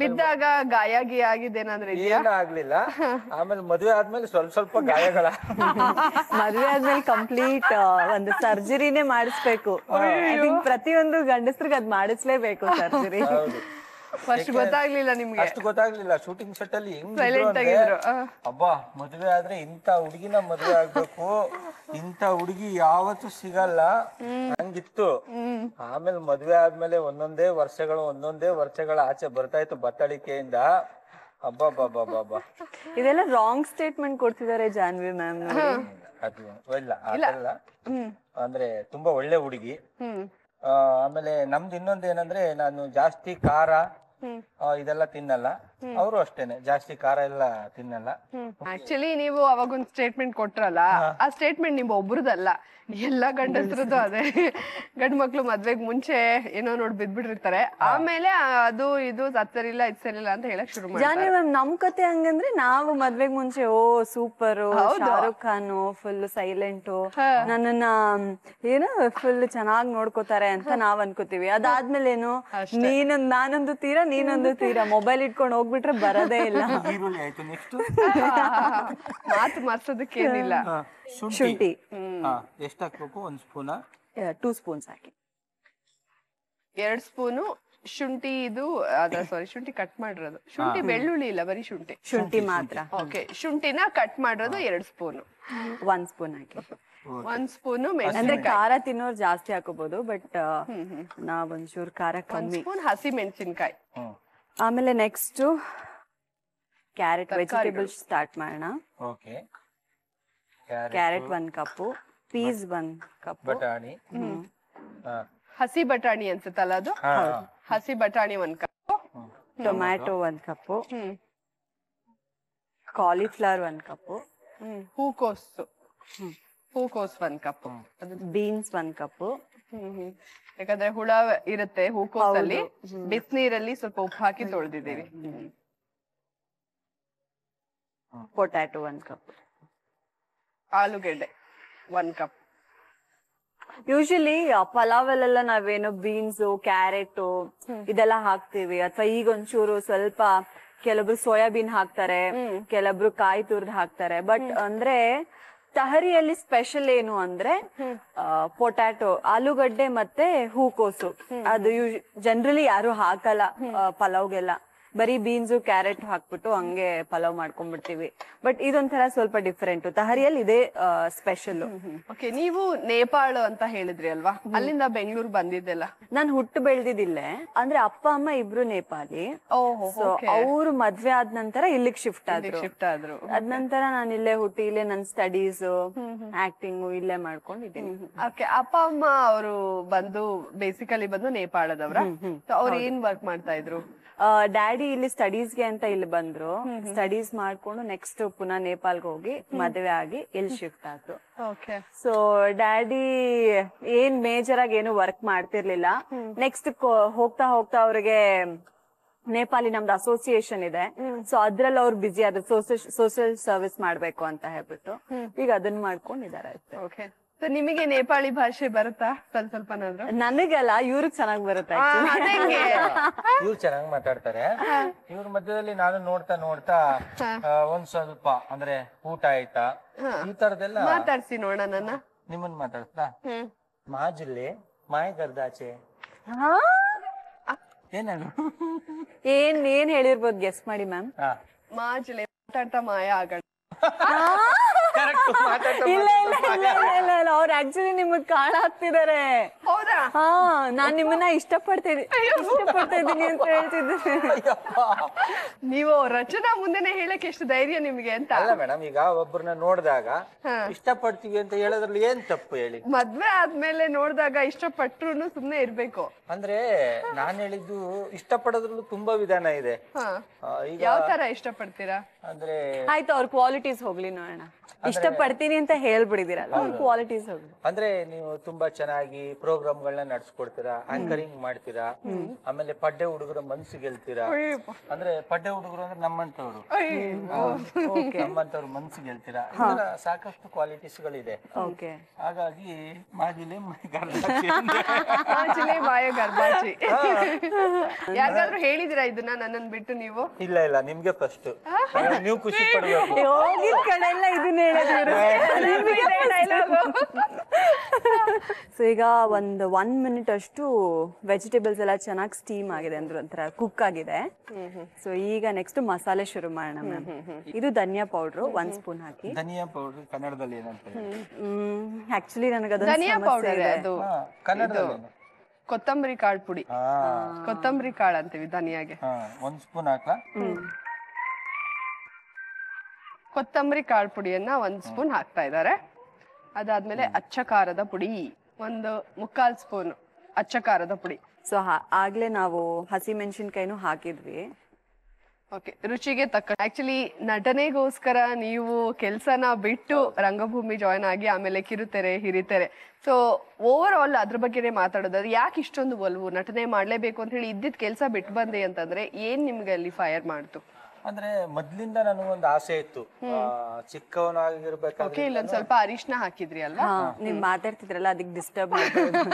ಬಿದ್ದಾಗ ಗಾಯ ಗಿ ಆಗಿದೆ ಆಗ್ಲಿಲ್ಲ ಆಮೇಲೆ ಮದುವೆ ಆದ್ಮೇಲೆ ಸ್ವಲ್ಪ ಸ್ವಲ್ಪ ಗಾಯಗಳ ಮದ್ವೆ ಆದ್ಮೇಲೆ ಕಂಪ್ಲೀಟ್ ಒಂದು ಸರ್ಜರಿನೇ ಮಾಡಿಸ್ಬೇಕು ಪ್ರತಿಯೊಂದು ಗಂಡಸ್ರಿಗೆ ಅದ್ ಮಾಡಿಸ್ಲೇಬೇಕು ಸರ್ಜರಿ ಫಸ್ಟ್ ಗೊತ್ತಾಗ್ಲಿಲ್ಲ ನಿಮ್ಗೆ ಅಷ್ಟು ಗೊತ್ತಾಗ್ಲಿಲ್ಲ ಶೂಟಿಂಗ್ ಸೆಟ್ ಅಲ್ಲಿ ಹೆಂಗ್ ಆಗಿದ್ರು, ಅಬ್ಬಾ ಮದ್ವೆ ಆದ್ರೆ ಇಂತ ಹುಡುಗಿನ ಮದ್ವೆ ಆಗ್ಬೇಕು ಇಂತ ಹುಡುಗಿ ಯಾವತ್ತು ಸಿಗಲ್ಲ ಹಂಗಿತ್ತು ಆಮೇಲೆ ಮದ್ವೆ ಆದ್ಮೇಲೆ ಒಂದೊಂದೇ ವರ್ಷಗಳು ಒಂದೊಂದೇ ವರ್ಷಗಳ ಆಚೆ ಬರ್ತಾ ಇತ್ತು ಬತ್ತಳಿಕೆಯಿಂದ ಬಾಬಾ ಇದೆಲ್ಲ ರಾಂಗ್ ಸ್ಟೇಟ್ಮೆಂಟ್ ಕೊಡ್ತಿದ್ದಾರೆ ಜಾನ್ವಿ ಮ್ಯಾಮ್ ಅದು ಅಂದ್ರೆ ತುಂಬಾ ಒಳ್ಳೆ ಹುಡುಗಿ ಆಮೇಲೆ ನಮ್ದು ಇನ್ನೊಂದು ಏನಂದ್ರೆ ನಾನು ಜಾಸ್ತಿ ಖಾರ ಇದೆಲ್ಲ ತಿನ್ನಲ್ಲ ಅವರು ಅಷ್ಟೇನೆ ಜಾಸ್ತಿ ಖಾರ ಎಲ್ಲ ತಿನ್ನಲ್ಲ ಆಕ್ಚುಲಿ ನೀವು ಅವಾಗ ಒಂದು ಸ್ಟೇಟ್ಮೆಂಟ್ ಕೊಟ್ರಲ್ಲ ಆ ಸ್ಟೇಟ್ಮೆಂಟ್ ನಿಮ್ ಒಬ್ರದಲ್ಲ ಎಲ್ಲ ಗಂಡಸ್ರದ್ದು ಅದೇ ಗಂಡ್ ಮಕ್ಳು ಮದ್ವೆಗ್ ಮುಂಚೆ ಏನೋ ನೋಡ್ ಬಿದ್ಬಿಟ್ಟಿರ್ತಾರೆ ಆಮೇಲೆ ಅದು ಇದು ಸತ್ತರಿಲ್ಲ ಇದು ಸರಿಲ್ಲ ಅಂತ ಹೇಳಕ್ ಶುರು ಜಾನಿ ಮ್ಯಾಮ್ ನಮ್ ಕತೆ ಹಂಗಂದ್ರೆ ನಾವು ಮದ್ವೆಗ್ ಮುಂಚೆ ಓ super Shahrukh Khan full silent ನನ್ನನ್ನ ಏನು ಫುಲ್ ಚೆನ್ನಾಗ್ ನೋಡ್ಕೋತಾರೆ ಅಂತ ನಾವ್ ಅನ್ಕೋತೀವಿ ಅದಾದ್ಮೇಲೆ ಏನು ನೀನೊಂದ್ ನಾನೊಂದು ತೀರಾ ನೀನೊಂದು ತೀರಾ ಮೊಬೈಲ್ ಇಟ್ಕೊಂಡು ಹೋಗ್ಬಿಟ್ರೆ ಬರದೇ ಇಲ್ಲ ಮಾತು ಮರ್ಸೋದಕ್ಕೆ ಏನಿಲ್ಲ ಶುಂಠಿ ಎಷ್ಟು ಹಾಕ್ಬೇಕು ಒಂದ್ ಸ್ಪೂನ್ ಟೂ ಸ್ಪೂನ್ಸ್ ಹಾಕಿ ಎರಡ್ ಸ್ಪೂನು ಶುಂಠಿ ಇದು ಅದ ಸಾರಿ ಶುಂಠಿ ಕಟ್ ಮಾಡಿರೋದು ಶುಂಠಿ ಬೆಳ್ಳುಳ್ಳಿ ಇಲ್ಲ ಬರೀ ಶುಂಠಿ ಶುಂಠಿ ಮಾತ್ರ ಓಕೆ ಶುಂಠಿನ ಕಟ್ ಮಾಡಿರೋದು ಎರಡ್ ಸ್ಪೂನು ಒನ್ ಸ್ಪೂನ್ ಹಾಕಿ ಒಂದ್ ಸ್ಪೂನು ಅಂದ್ರೆ ಖಾರ ತಿನ್ನೋರು ಜಾಸ್ತಿ ಹಾಕೋಬಹುದು ಬಟ್ ನಾವ್ ನಾವೊಂಚೂರು ಖಾರ ಒಂದ್ ಕಮ್ಮಿ ಸ್ಪೂನ್ ಹಸಿ ಮೆಣಸಿನಕಾಯಿ ಆಮೇಲೆ ನೆಕ್ಸ್ಟ್ ಕ್ಯಾರೆಟ್ ವೆಜಿಟೇಬಲ್ಸ್ ಸ್ಟಾರ್ಟ್ ಮಾಡೋಣ ಓಕೆ ಕ್ಯಾರೆಟ್ ಒಂದ್ ಕಪ್ಪು ಪೀಸ್ ಒಂದ್ ಕಪ್ ಬಟಾಣಿ ಹಸಿ ಬಟಾಣಿ ಅನ್ಸುತ್ತಲ್ಲ ಅದು ಹಸಿ ಬಟಾಣಿ ಒಂದ್ ಕಪ್ ಟೊಮ್ಯಾಟೊ ಒಂದ್ ಕಪ್ ಕಾಲಿಫ್ಲವರ್ ಒಂದ್ ಕಪ್ ಹೂಕೋಸು ಹೂಕೋಸ್ ಒಂದ್ ಕಪ್ ಬೀನ್ಸ್ ಒಂದ್ ಕಪ್ ಹ್ಮ್ ಯಾಕಂದ್ರೆ ಹುಳ ಇರುತ್ತೆ ಹೂಕೋಸಲ್ಲಿ ಬಿಸಿನೀರಲ್ಲಿ ಸ್ವಲ್ಪ ಉಪ್ಪು ಹಾಕಿ ತೊಳೆದಿದ್ದೀವಿ ಪೊಟ್ಯಾಟೊ ಒಂದ್ ಕಪ್ ಆಲೂಗೆಡ್ಡೆ ಒಂದ್ ಕಪ್ ಯೂಶಲಿ ಪಲಾವ್ ಅಲ್ಲೆಲ್ಲ ನಾವೇನು ಬೀನ್ಸ್ ಕ್ಯಾರೆಟ್ ಇದೆಲ್ಲ ಹಾಕ್ತಿವಿ ಅಥವಾ ಈಗ ಒಂಚೂರು ಸ್ವಲ್ಪ ಕೆಲವೊಬ್ರು ಸೋಯಾಬೀನ್ ಹಾಕ್ತಾರೆ ಕೆಲವೊಬ್ರು ಕಾಯಿ ತುರ್ದು ಹಾಕ್ತಾರೆ ಬಟ್ ಅಂದ್ರೆ ತಹರಿಯಲ್ಲಿ ಸ್ಪೆಷಲ್ ಏನು ಅಂದ್ರೆ ಪೊಟ್ಯಾಟೊ ಆಲೂಗಡ್ಡೆ ಮತ್ತೆ ಹೂಕೋಸು ಅದು ಜನರಲಿ ಯಾರು ಹಾಕಲ್ಲ ಪಲಾವ್ಗೆಲ್ಲ ಬರೀ ಬೀನ್ಸ್ ಕ್ಯಾರೆಟ್ ಹಾಕ್ಬಿಟ್ಟು ಹಂಗೆ ಪಲಾವ್ ಮಾಡ್ಕೊಂಡ್ಬಿಡ್ತೀವಿ ಬಟ್ ಇದೊಂಥರ ಸ್ವಲ್ಪ ಡಿಫ್ರೆಂಟ್ ತಹರಿಯಲ್ಲಿ ಇದೇ ಸ್ಪೆಷಲ್ ಓಕೆ ನೀವು ನೇಪಾಳ ಅಂತ ಹೇಳಿದ್ರಿ ಅಲ್ವಾ ಅಲ್ಲಿಂದ ಬೆಂಗಳೂರು ಬಂದಿದ್ದೆಲ್ಲ ನಾನು ಹುಟ್ಟು ಬೆಳೆದಿದ್ದಿಲ್ಲೇ ಅಂದ್ರೆ ಅಪ್ಪ ಅಮ್ಮ ಇಬ್ರು ನೇಪಾಲಿ ಅವ್ರು ಮದ್ವೆ ಆದ ನಂತರ ಇಲ್ಲಿಗೆ ಶಿಫ್ಟ್ ಆದ್ರು ಶಿಫ್ಟ್ ಆದ್ರು ಅದ ನಂತರ ನಾನು ಇಲ್ಲೇ ಹುಟ್ಟಿ ಇಲ್ಲೇ ನನ್ನ ಸ್ಟಡೀಸ್ ಆಕ್ಟಿಂಗ್ ಇಲ್ಲೇ ಮಾಡ್ಕೊಂಡಿದ್ದೀನಿ ಓಕೆ ಅಪ್ಪ ಅಮ್ಮ ಅವರು ಬಂದು ಬೇಸಿಕಲಿ ಬಂದು ನೇಪಾಳದವ್ರ ಅವ್ರು ಏನ್ ವರ್ಕ್ ಮಾಡ್ತಾ ಇದ್ರು ಡ್ಯಾಡಿ ಇಲ್ಲಿ ಸ್ಟಡೀಸ್ಗೆ ಅಂತ ಇಲ್ಲಿ ಬಂದ್ರು ಸ್ಟಡೀಸ್ ಮಾಡ್ಕೊಂಡು ನೆಕ್ಸ್ಟ್ ಪುನಃ ನೇಪಾಲ್ಗೆ ಹೋಗಿ ಮದುವೆ ಆಗಿ ಇಲ್ಲಿ ಶಿಫ್ಟ್ ಆದ್ರು ಸೊ ಡ್ಯಾಡಿ ಏನ್ ಮೇಜರ್ ಆಗಿ ಏನು ವರ್ಕ್ ಮಾಡ್ತಿರ್ಲಿಲ್ಲ ನೆಕ್ಸ್ಟ್ ಹೋಗ್ತಾ ಹೋಗ್ತಾ ಅವ್ರಿಗೆ ನೇಪಾಳಿ ನಮ್ದು ಅಸೋಸಿಯೇಷನ್ ಇದೆ ಸೊ ಅದ್ರಲ್ಲಿ ಅವ್ರು ಬಿಸಿ ಆದ್ರೆ ಸೋಷಿಯಲ್ ಸರ್ವಿಸ್ ಮಾಡ್ಬೇಕು ಅಂತ ಹೇಳ್ಬಿಟ್ಟು ಈಗ ಅದನ್ನ ಮಾಡ್ಕೊಂಡಿದ್ದಾರೆ ನಿಮಗೆ ನೇಪಾಳಿ ಭಾಷೆ ಬರುತ್ತಾ ಸ್ವಲ್ಪ ಸ್ವಲ್ಪ ನನಗಲ್ಲ ಇವ್ರಿಗ್ ಚೆನ್ನಾಗ್ ಬರುತ್ತೆ ಇವ್ರು ಚೆನ್ನಾಗ್ ಮಾತಾಡ್ತಾರೆ ಇವ್ರ ಮಧ್ಯದಲ್ಲಿ ನಾನು ನೋಡ್ತಾ ನೋಡ್ತಾ ಒಂದ್ ಸ್ವಲ್ಪ ಅಂದ್ರೆ ಊಟ ಆಯ್ತಾ ಈ ತರದೆಲ್ಲ ಮಾತಾಡ್ಸಿ ನೋಡೋಣ ನನ್ನ ನಿಮ್ಮನ್ ಮಾತಾಡ್ತಾ ಮಾಜಿಲ್ಲಿ ಮಾಯ ಗರ್ದಾಚೆ ಹಾ? ಏನ್ ಏನ್ ಹೇಳಿರ್ಬೋದು ಗೆಸ್ ಮಾಡಿ ಮ್ಯಾಮ್ ಮಾಜುಲೆ ಮಾತಾಡ್ತಾ ಮಾಯ ಆಗಣ ಇಲ್ಲ ಇಲ್ಲ ಇಲ್ಲ ಇಲ್ಲ ಇಲ್ಲ ಆಕ್ಚುಲಿ ನಿಮಗ್ ಹಾಕ್ತಿದಾರೆ ಹಾ ನಾನ್ ನಿಮ್ಮನ್ನ ಇಷ್ಟಪಡ್ತೀನಿ ಅಂತ ಹೇಳ್ತಿದ್ದೀನಿ ನೀವು ರಚನಾ ಮುಂದೆನೆ ಹೇಳಕ್ ಎಷ್ಟು ಧೈರ್ಯ ನಿಮ್ಗೆ ಅಂತ ಅಲ್ಲ ಮೇಡಮ್ ಈಗ ಒಬ್ಬರನ್ನ ನೋಡಿದಾಗ ಇಷ್ಟಪಡ್ತೀವಿ ಅಂತ ಹೇಳೋದ್ರಲ್ಲಿ ಏನ್ ತಪ್ಪು ಹೇಳಿ ಮದ್ವೆ ಆದ್ಮೇಲೆ ನೋಡಿದಾಗ ಇಷ್ಟಪಟ್ರು ಸುಮ್ನೆ ಇರ್ಬೇಕು ಅಂದ್ರೆ ನಾನ್ ಹೇಳಿದ್ದು ಇಷ್ಟಪಡೋದ್ರಲ್ಲೂ ತುಂಬಾ ವಿಧಾನ ಇದೆ ಯಾವ ತರ ಇಷ್ಟಪಡ್ತೀರಾ ಅಂದ್ರೆ ಆಯ್ತು ಅವ್ರ ಕ್ವಾಲಿಟೀಸ್ ಹೋಗ್ಲಿ ನೋಡೋಣ ಇಷ್ಟ ಪಡ್ತೀನಿ ಅಂತ ಹೇಳ್ಬಿಡಿದಿರಲ್ಲ ಕ್ವಾಲಿಟೀಸ್ ಅಂದ್ರೆ ನೀವು ತುಂಬಾ ಚೆನ್ನಾಗಿ ಪ್ರೋಗ್ರಾಮ್ ಗಳನ್ನ ನಡ್ಸ್ಕೊಡ್ತೀರಾ ಆಂಕರಿಂಗ್ ಮಾಡ್ತೀರಾ ಆಮೇಲೆ ಪಡ್ಡೆ ಹುಡುಗರ ಮನ್ಸು ಗೆಲ್ತೀರಾ ಅಂದ್ರೆ ಪಡ್ಡೆ ಹುಡುಗರು ಅಂದ್ರೆ ನಮ್ಮಂತವ್ರು ನಮ್ಮಂತವ್ರು ಮನ್ಸು ಗೆಲ್ತೀರಾ ಸಾಕಷ್ಟು ಕ್ವಾಲಿಟೀಸ್ ಗಳಿದೆ ಹಾಗಾಗಿ ಮಾಜಿಲೆ ಮಾಜಿಲೆ ಯಾರಿಗಾದ್ರೂ ಹೇಳಿದಿರಾ ಇದನ್ನ ನನ್ನನ್ ಬಿಟ್ಟು ನೀವು ಇಲ್ಲ ಇಲ್ಲ ನಿಮ್ಗೆ ಫಸ್ಟ್ ನೀವು ಖುಷಿ ಪಡ್ಬೇಕು ಇದನ್ನ ಹೇಳಿದ್ರೆ ಸೊ ಈಗ ಒಂದು ಒನ್ ಮಿನಿಟ್ ಅಷ್ಟು ವೆಜಿಟೇಬಲ್ಸ್ ಎಲ್ಲ ಚೆನ್ನಾಗಿ ಸ್ಟೀಮ್ ಆಗಿದೆ ಅಂದ್ರೆ ಒಂಥರ ಕುಕ್ ಆಗಿದೆ ಸೊ ಈಗ ನೆಕ್ಸ್ಟ್ ಮಸಾಲೆ ಶುರು ಮಾಡೋಣ ಮ್ಯಾಮ್ ಇದು ಧನಿಯಾ ಪೌಡರ್ ಒಂದ್ ಸ್ಪೂನ್ ಹಾಕಿ ಧನಿಯಾ ಪೌಡರ್ ಕನ್ನಡದಲ್ಲಿ ಏನಂತ ಆಕ್ಚುಲಿ ನನಗದು ಕನ್ನಡದಲ್ಲಿ ಕೊತ್ತಂಬರಿ ಕಾಳು ಪುಡಿ ಕೊತ್ತಂಬರಿ ಕಾಳು ಅಂತೀವಿ ಧನಿಯಾಗೆ ಒಂದ್ ಸ್ಪೂನ್ ಹಾಕ ಕೊತ್ತಂಬರಿ ಕಾಳು ಪುಡಿಯನ್ನ ಒಂದು ಸ್ಪೂನ್ ಹಾಕ್ತಾ ಇದ್ದಾರೆ ಅದಾದ್ಮೇಲೆ ಅಚ್ಚ ಖಾರದ ಪುಡಿ ಒಂದು ಮುಕ್ಕಾಲ್ ಸ್ಪೂನ್ ಅಚ್ಚ ಖಾರದ ಪುಡಿ ಸೊ ಆಗ್ಲೇ ನಾವು ಹಸಿ ಮೆಣಸಿನ್ಕಾಯಿನೂ ಹಾಕಿದ್ವಿ ಓಕೆ ರುಚಿಗೆ ತಕ್ಕ ಆಕ್ಚುಲಿ ನಟನೆಗೋಸ್ಕರ ನೀವು ಕೆಲಸನ ಬಿಟ್ಟು ರಂಗಭೂಮಿ ಜಾಯ್ನ್ ಆಗಿ ಆಮೇಲೆ ಕಿರುತೆರೆ ಹಿರಿತೆರೆ ಸೊ ಓವರ್ ಆಲ್ ಅದ್ರ ಬಗ್ಗೆನೇ ಮಾತಾಡೋದು ಯಾಕೆ ಇಷ್ಟೊಂದು ಒಲವು ನಟನೆ ಮಾಡಲೇಬೇಕು ಅಂತ ಹೇಳಿ ಇದ್ದಿದ್ದ ಕೆಲಸ ಬಿಟ್ಟು ಬಂದೆ ಅಂತಂದ್ರೆ ಏನ್ ನಿಮ್ಗೆ ಅಲ್ಲಿ ಫೈರ್ ಮಾಡ್ತು ಅಂದ್ರೆ ಮೊದ್ಲಿಂದ ನನಗೊಂದು ಆಸೆ ಇತ್ತು ಚಿಕ್ಕವನಾಗಿರ್ಬೇಕಾದ್ರೆ ಓಕೆ ಇಲ್ಲೊಂದ್ ಸ್ವಲ್ಪ ಅರಿಶಿನ ಹಾಕಿದ್ರಿ ಅಲ್ವಾ ನೀವ್ ಮಾತಾಡ್ತಿದ್ರಲ್ಲ ಅದಕ್ಕೆ ಡಿಸ್ಟರ್ಬ್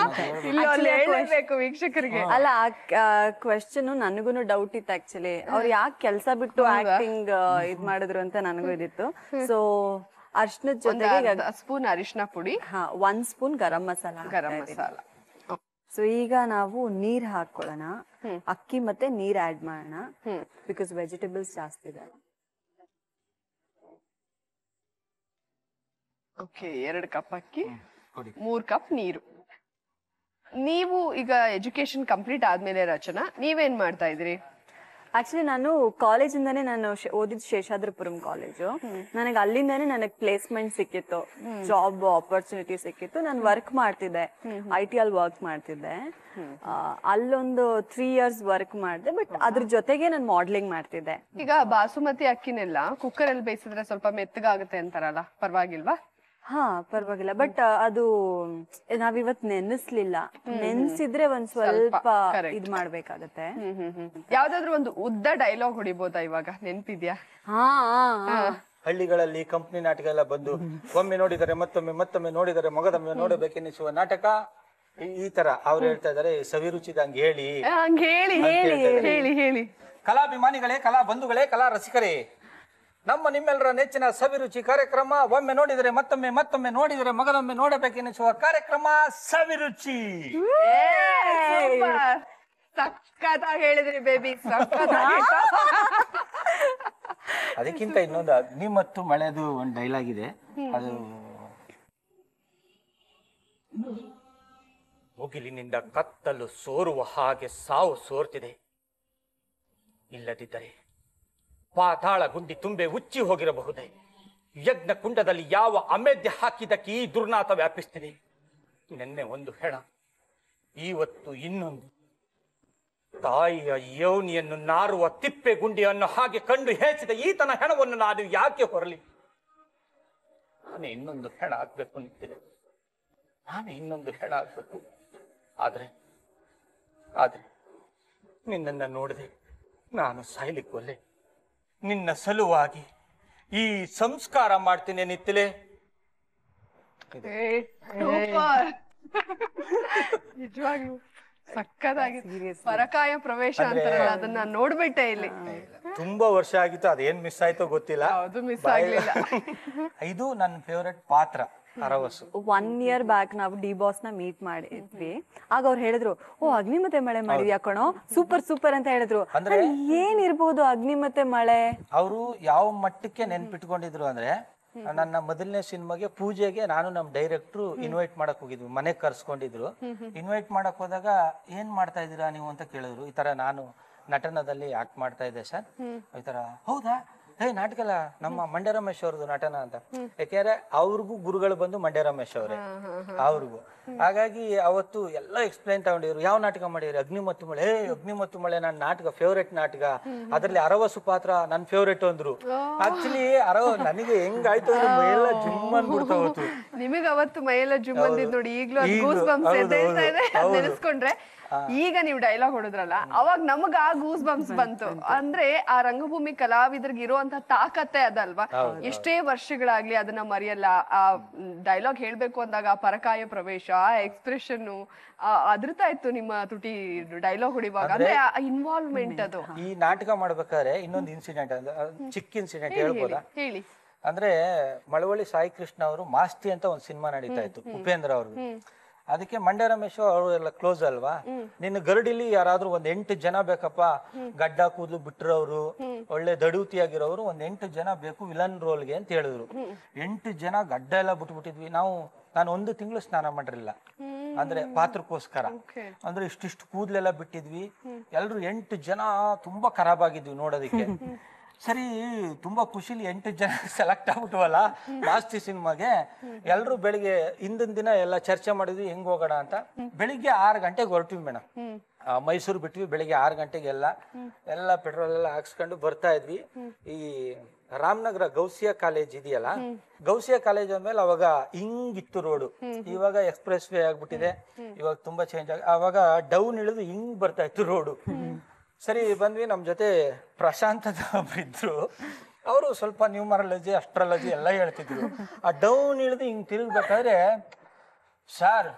ಇಲ್ಲ ವೀಕ್ಷಕರಿಗೆ ಅಲ್ಲ ಆ ಕ್ವಶನ್ ನನಗೂನು ಡೌಟ್ ಇತ್ತು ಆಕ್ಚುಲಿ ಅವ್ರು ಯಾಕೆ ಕೆಲಸ ಬಿಟ್ಟು ಆಕ್ಟಿಂಗ್ ಇದ್ ಮಾಡಿದ್ರು ಅಂತ ನನಗೂ ಇದಿತ್ತು ಸೊ ಅರ್ಶನದ ಜೊತೆಗೆ ಸ್ಪೂನ್ ಅರಿಶಿನ ಪುಡಿ ಹಾ ಒಂದ್ ಸ್ಪೂನ್ ಗರಂ ಮಸಾಲ ಗರಂ ಮಸಾಲ ಸೊ ಈಗ ನಾವು ನೀರ್ ಹಾಕೊಳ್ಳೋಣ ಅಕ್ಕಿ ಮತ್ತೆ ನೀರ್ ಆಡ್ ಮಾಡೋಣ ಬಿಕಾಸ್ ವೆಜಿಟೇಬಲ್ಸ್ ಜಾಸ್ತಿ ಇದೆ ಎರಡು ಕಪ್ ಅಕ್ಕಿ ಮೂರ್ ಕಪ್ ನೀರು ನೀವು ಈಗ ಎಜುಕೇಶನ್ ಕಂಪ್ಲೀಟ್ ಆದ್ಮೇಲೆ ರಚನಾ ನೀವೇನ್ ಮಾಡ್ತಾ ಇದ್ರಿ ಆಕ್ಚುಲಿ ನಾನು ಕಾಲೇಜಿಂದಾನೇ ನಾನು ಓದಿದ್ ಶೇಷಾದ್ರಪುರಂ ಕಾಲೇಜು ನನಗೆ ಅಲ್ಲಿಂದಾನೇ ನನಗೆ ಪ್ಲೇಸ್ಮೆಂಟ್ ಸಿಕ್ಕಿತ್ತು ಜಾಬ್ ಆಪರ್ಚುನಿಟಿ ಸಿಕ್ಕಿತ್ತು ನಾನು ವರ್ಕ್ ಮಾಡ್ತಿದ್ದೆ ಐ ಟಿ ಅಲ್ಲಿ ವರ್ಕ್ ಮಾಡ್ತಿದ್ದೆ ಅಲ್ಲೊಂದು ತ್ರೀ ಇಯರ್ಸ್ ವರ್ಕ್ ಮಾಡಿದೆ ಬಟ್ ಅದ್ರ ಜೊತೆಗೆ ನಾನು ಮಾಡ್ಲಿಂಗ್ ಮಾಡ್ತಿದ್ದೆ ಈಗ ಬಾಸುಮತಿ ಅಕ್ಕಿನೆಲ್ಲ ಕುಕ್ಕರ್ ಅಲ್ಲಿ ಬೇಯಿಸಿದ್ರೆ ಸ್ವಲ್ಪ ಮೆತ್ತಗಾಗುತ್ತೆ ಅಂತಾರಲ್ಲ ಪರವಾಗಿಲ್ವಾ ಹಾ ಪರವಾಗಿಲ್ಲ ಬಟ್ ಅದು ಇವತ್ ನೆನೆಸ್ಲಿಲ್ಲ ನೆನ್ಸಿದ್ರೆ ಒಂದ್ ಸ್ವಲ್ಪ ಇದ್ ಮಾಡ್ಬೇಕಾಗತ್ತೆ ಯಾವ್ದಾದ್ರು ಒಂದು ಉದ್ದ ಡೈಲಾಗ್ ಹೊಡಿಬೋದಾ ಇವಾಗ ನೆನ್ಪಿದ್ಯಾ ಹಾ ಹಳ್ಳಿಗಳಲ್ಲಿ ಕಂಪ್ನಿ ನಾಟಕ ಎಲ್ಲ ಬಂದು ಒಮ್ಮೆ ನೋಡಿದರೆ ಮತ್ತೊಮ್ಮೆ ಮತ್ತೊಮ್ಮೆ ನೋಡಿದರೆ ಮಗದೊಮ್ಮೆ ನೋಡಬೇಕೆನ್ನಿಸುವ ನಾಟಕ ಈ ತರ ಅವ್ರು ಹೇಳ್ತಾ ಇದಾರೆ ಸವಿರುಚಿದ ಹಂಗ ಹೇಳಿ ಹೇಳಿ ಹೇಳಿ ಕಲಾಭಿಮಾನಿಗಳೇ ಕಲಾ ಬಂಧುಗಳೇ ಕಲಾ ರಸಿಕರೇ ನಮ್ಮ ನಿಮ್ಮೆಲ್ಲರ ನೆಚ್ಚಿನ ಸವಿರುಚಿ ಕಾರ್ಯಕ್ರಮ ಒಮ್ಮೆ ನೋಡಿದರೆ ಮತ್ತೊಮ್ಮೆ ಮತ್ತೊಮ್ಮೆ ನೋಡಿದರೆ ಮಗನೊಮ್ಮೆ ನೋಡಬೇಕೆನಿಸುವ ಕಾರ್ಯಕ್ರಮ ಸವಿರುಚಿ ಹೇಳಿದ್ರಿ ಬೇಬಿ ಅದಕ್ಕಿಂತ ಇನ್ನೊಂದು ಮತ್ತು ಮಳೆದು ಒಂದು ಡೈಲಾಗ್ ಇದೆ ಅದು ಮುಗಿಲಿನಿಂದ ಕತ್ತಲು ಸೋರುವ ಹಾಗೆ ಸಾವು ಸೋರ್ತಿದೆ ಇಲ್ಲದಿದ್ದರೆ ಪಾತಾಳ ಗುಂಡಿ ತುಂಬೆ ಉಚ್ಚಿ ಹೋಗಿರಬಹುದೇ ಯಜ್ಞ ಕುಂಡದಲ್ಲಿ ಯಾವ ಅಮೆದ್ಯ ಹಾಕಿದಕ್ಕೆ ಈ ದುರ್ನಾಥ ವ್ಯಾಪಿಸ್ತಿದೆ ನಿನ್ನೆ ಒಂದು ಹೆಣ ಇವತ್ತು ಇನ್ನೊಂದು ತಾಯಿಯ ಯೋನಿಯನ್ನು ನಾರುವ ತಿಪ್ಪೆ ಗುಂಡಿಯನ್ನು ಹಾಗೆ ಕಂಡು ಹೇಸಿದ ಈತನ ಹೆಣವನ್ನು ನಾನು ಯಾಕೆ ಹೊರಲಿ ನಾನೇ ಇನ್ನೊಂದು ಹೆಣ ಆಗ್ಬೇಕು ನಿಂತಿದೆ ನಾನು ಇನ್ನೊಂದು ಹೆಣ ಆಗ್ಬೇಕು ಆದ್ರೆ ಆದ್ರೆ ನಿನ್ನನ್ನು ನೋಡಿದೆ ನಾನು ಸಾಯ್ಲಿಕ್ಕೆ ಒಲ್ಲೆ ನಿನ್ನ ಸಲುವಾಗಿ ಈ ಸಂಸ್ಕಾರ ಮಾಡ್ತೀನಿ ನಿತ್ತಿಲೆ ನಿಜವಾಗ್ಲು ಸಕ್ಕದಾಗಿದೆ ಪರಕಾಯ ಪ್ರವೇಶ ಅಂತಾರಲ್ಲ ಅದನ್ನ ನೋಡ್ಬಿಟ್ಟೆ ಇಲ್ಲಿ ತುಂಬಾ ವರ್ಷ ಆಗಿತ್ತು ಅದೇನ್ ಮಿಸ್ ಆಯ್ತೋ ಗೊತ್ತಿಲ್ಲ ಅದು ಮಿಸ್ ಆಗಲಿಲ್ಲ ಇದು ನನ್ನ ಫೇವರೆಟ್ ಪಾತ್ರ ಒನ್ ಇಯರ್ ಬ್ಯಾಕ್ ನಾವು ಡಿ ಬಾಸ್ ನ ಮೀಟ್ ಮಾಡಿದ್ವಿ ಆಗ ಅವ್ರು ಹೇಳಿದ್ರು ಓ ಅಗ್ನಿ ಮತ್ತೆ ಮಳೆ ಮಾಡಿದ್ಯಾ ಕಣೋ ಸೂಪರ್ ಸೂಪರ್ ಅಂತ ಹೇಳಿದ್ರು ಅಂದ್ರೆ ಏನ್ ಇರ್ಬೋದು ಅಗ್ನಿ ಮತ್ತೆ ಮಳೆ ಅವರು ಯಾವ ಮಟ್ಟಕ್ಕೆ ನೆನ್ಪಿಟ್ಕೊಂಡಿದ್ರು ಅಂದ್ರೆ ನನ್ನ ಮೊದಲನೇ ಸಿನಿಮಾಗೆ ಪೂಜೆಗೆ ನಾನು ನಮ್ ಡೈರೆಕ್ಟ್ರು ಇನ್ವೈಟ್ ಮಾಡಕ್ ಹೋಗಿದ್ವಿ ಮನೆಗ್ ಕರ್ಸ್ಕೊಂಡಿದ್ರು ಇನ್ವೈಟ್ ಮಾಡಕ್ ಹೋದಾಗ ಏನ್ ಮಾಡ್ತಾ ಇದೀರಾ ನೀವು ಅಂತ ಕೇಳಿದ್ರು ಈ ತರ ನಾನು ನಟನದಲ್ಲಿ ಆಕ್ಟ್ ಮಾಡ್ತಾ ಇದ್ದೆ ಸರ್ ಈ ತರ ಹೌದಾ ಹೇ ನಾಟಕಲ್ಲ ನಮ್ಮ ಮಂಡ್ಯ ರಮೇಶ್ ಅವ್ರದ್ದು ನಟನ ಅಂತ ಯಾಕೆಂದ್ರೆ ಅವ್ರಿಗೂ ಗುರುಗಳು ಬಂದು ಮಂಡ್ಯ ರಮೇಶ್ ಅವರೇ ಅವ್ರಿಗೂ ಹಾಗಾಗಿ ಅವತ್ತು ಎಲ್ಲ ಎಕ್ಸ್ಪ್ಲೈನ್ ತಗೊಂಡಿದ್ರು ಯಾವ ನಾಟಕ ಮಾಡಿದ್ರು ಅಗ್ನಿ ಮತ್ತು ಮಳೆ ಅಗ್ನಿ ಮತ್ತು ಮಳೆ ನನ್ನ ನಾಟಕ ಫೇವ್ರೇಟ್ ನಾಟಕ ಅದರಲ್ಲಿ ಅರವಸು ಪಾತ್ರ ನನ್ನ ಫೇವ್ರೇಟ್ ಅಂದ್ರು ಆಕ್ಚುಲಿ ಅರವ ನನಗೆ ಹೆಂಗಾಯ್ತು ಜುಮ್ ಅಂದ್ಬಿಡ್ತಾ ಅವತ್ತು ನಿಮಗೆ ಅವತ್ತು ಮೈಯೆಲ್ಲ ಜುಮ್ ಅಂದಿದ್ ನೋಡಿ ಈಗಲೂ ಗೂಸ್ ಇದೆ ನೆನೆಸ್ಕೊಂಡ್ರೆ ಈಗ ನೀವು ಡೈಲಾಗ್ ಹೊಡೆದ್ರಲ್ಲ ಅವಾಗ ನಮಗ ಆ ಗೂಸ್ ಬಂಪ್ಸ್ ಬಂತು ಅಂದ್ರೆ ಆ ರಂಗಭೂಮಿ ಕಲಾವಿದರಿಗೆ ಇರುವಂತ ತಾಕತ್ತೆ ಅದಲ್ವಾ ಎಷ್ಟೇ ವರ್ಷಗಳಾಗ್ಲಿ ಅದನ್ನ ಮರೆಯಲ್ಲ ಆ ಡೈಲಾಗ್ ಹೇಳ್ಬೇಕು ಅಂದಾಗ ಆ ಪರಕಾಯ ಪ್ರವೇಶ ಆ ಎಕ್ಸ್ಪ್ರೆಷನ್ ಅದ್ರತಾ ಇತ್ತು ನಿಮ್ಮ ತುಟಿ ಡೈಲಾಗ್ ಹೊಡಿವಾಗ ಅಂದ್ರೆ ಇನ್ವಾಲ್ವ್ಮೆಂಟ್ ಅದು ಈ ನಾಟಕ ಮಾಡ್ಬೇಕಾದ್ರೆ ಇನ್ನೊಂದು ಇನ್ಸಿಡೆಂಟ್ ಅಂದ್ರೆ ಚಿಕ್ಕ ಇನ್ಸಿಡೆಂಟ್ ಹೇಳ್ಬೋದಾ ಹೇಳಿ ಅಂದ್ರೆ ಮಳವಳ್ಳಿ ಸಾಯಿ ಕೃಷ್ಣ ಅವರು ಮಾಸ್ತಿ ಅಂತ ಒಂದು ಸಿನಿಮಾ ನಡೀತಾ ಇತ್ತು ಉಪೇಂದ್ರ ಅವರು ಅದಕ್ಕೆ ಮಂಡ್ಯ ರಮೇಶ್ ಅವರು ಎಲ್ಲ ಕ್ಲೋಸ್ ಅಲ್ವಾ ನಿನ್ನ ಗರಡಿಲಿ ಯಾರಾದ್ರೂ ಒಂದ್ ಎಂಟು ಜನ ಬೇಕಪ್ಪ ಗಡ್ಡ ಕೂದಲು ಬಿಟ್ಟಿರೋರು ಒಳ್ಳೆ ದಡೂತಿಯಾಗಿರೋರು ಒಂದ್ ಎಂಟು ಜನ ಬೇಕು ವಿಲನ್ ರೋಲ್ಗೆ ಅಂತ ಹೇಳಿದ್ರು ಎಂಟು ಜನ ಗಡ್ಡ ಎಲ್ಲ ಬಿಟ್ಬಿಟ್ಟಿದ್ವಿ ನಾವು ನಾನು ಒಂದು ತಿಂಗಳು ಸ್ನಾನ ಮಾಡಿರಲಿಲ್ಲ ಅಂದ್ರೆ ಪಾತ್ರಕ್ಕೋಸ್ಕರ ಅಂದ್ರೆ ಇಷ್ಟಿಷ್ಟು ಕೂದಲೆಲ್ಲ ಬಿಟ್ಟಿದ್ವಿ ಎಲ್ರು ಎಂಟು ಜನ ತುಂಬಾ ಖರಾಬ್ ಆಗಿದ್ವಿ ನೋಡೋದಕ್ಕೆ ಸರಿ ತುಂಬಾ ಖುಷಿಲಿ ಎಂಟು ಜನ ಸೆಲೆಕ್ಟ್ ಆಗ್ಬಿಟ್ಟವಲ್ಲ ಲಾಸ್ಟ್ ಸಿನಿಮಾಗೆ ಎಲ್ಲರೂ ಬೆಳಿಗ್ಗೆ ಹಿಂದಿನ ದಿನ ಎಲ್ಲ ಚರ್ಚೆ ಮಾಡಿದ್ವಿ ಹೆಂಗ್ ಹೋಗೋಣ ಅಂತ ಬೆಳಿಗ್ಗೆ ಆರು ಗಂಟೆಗೆ ಹೊರಟಿವಿ ಮೇಡಮ್ ಮೈಸೂರು ಬಿಟ್ವಿ ಬೆಳಿಗ್ಗೆ ಆರು ಗಂಟೆಗೆಲ್ಲ ಎಲ್ಲ ಪೆಟ್ರೋಲ್ ಎಲ್ಲ ಹಾಕ್ಸ್ಕೊಂಡು ಬರ್ತಾ ಇದ್ವಿ ಈ ರಾಮನಗರ ಗೌಸಿಯ ಕಾಲೇಜ್ ಇದೆಯಲ್ಲ ಗೌಸಿಯ ಕಾಲೇಜ್ ಅಂದ್ಮೇಲೆ ಅವಾಗ ಹಿಂಗಿತ್ತು ರೋಡು ಇವಾಗ ಎಕ್ಸ್ಪ್ರೆಸ್ ವೇ ಆಗ್ಬಿಟ್ಟಿದೆ ಇವಾಗ ತುಂಬಾ ಚೇಂಜ್ ಆಗಿ ಅವಾಗ ಡೌನ್ ಇಳಿದು ಹಿಂಗ್ ಬರ್ತಾ ಇತ್ತು ರೋಡು ಸರಿ ಬಂದ್ವಿ ನಮ್ಮ ಜೊತೆ ಪ್ರಶಾಂತ ಇದ್ರು ಅವರು ಸ್ವಲ್ಪ ನ್ಯೂಮರಾಲಜಿ ಅಸ್ಟ್ರಾಲಜಿ ಎಲ್ಲ ಹೇಳ್ತಿದ್ರು ಆ ಡೌನ್ ಇಳಿದು ಹಿಂಗೆ ತಿರುಗಬೇಕಾದ್ರೆ ಸರ್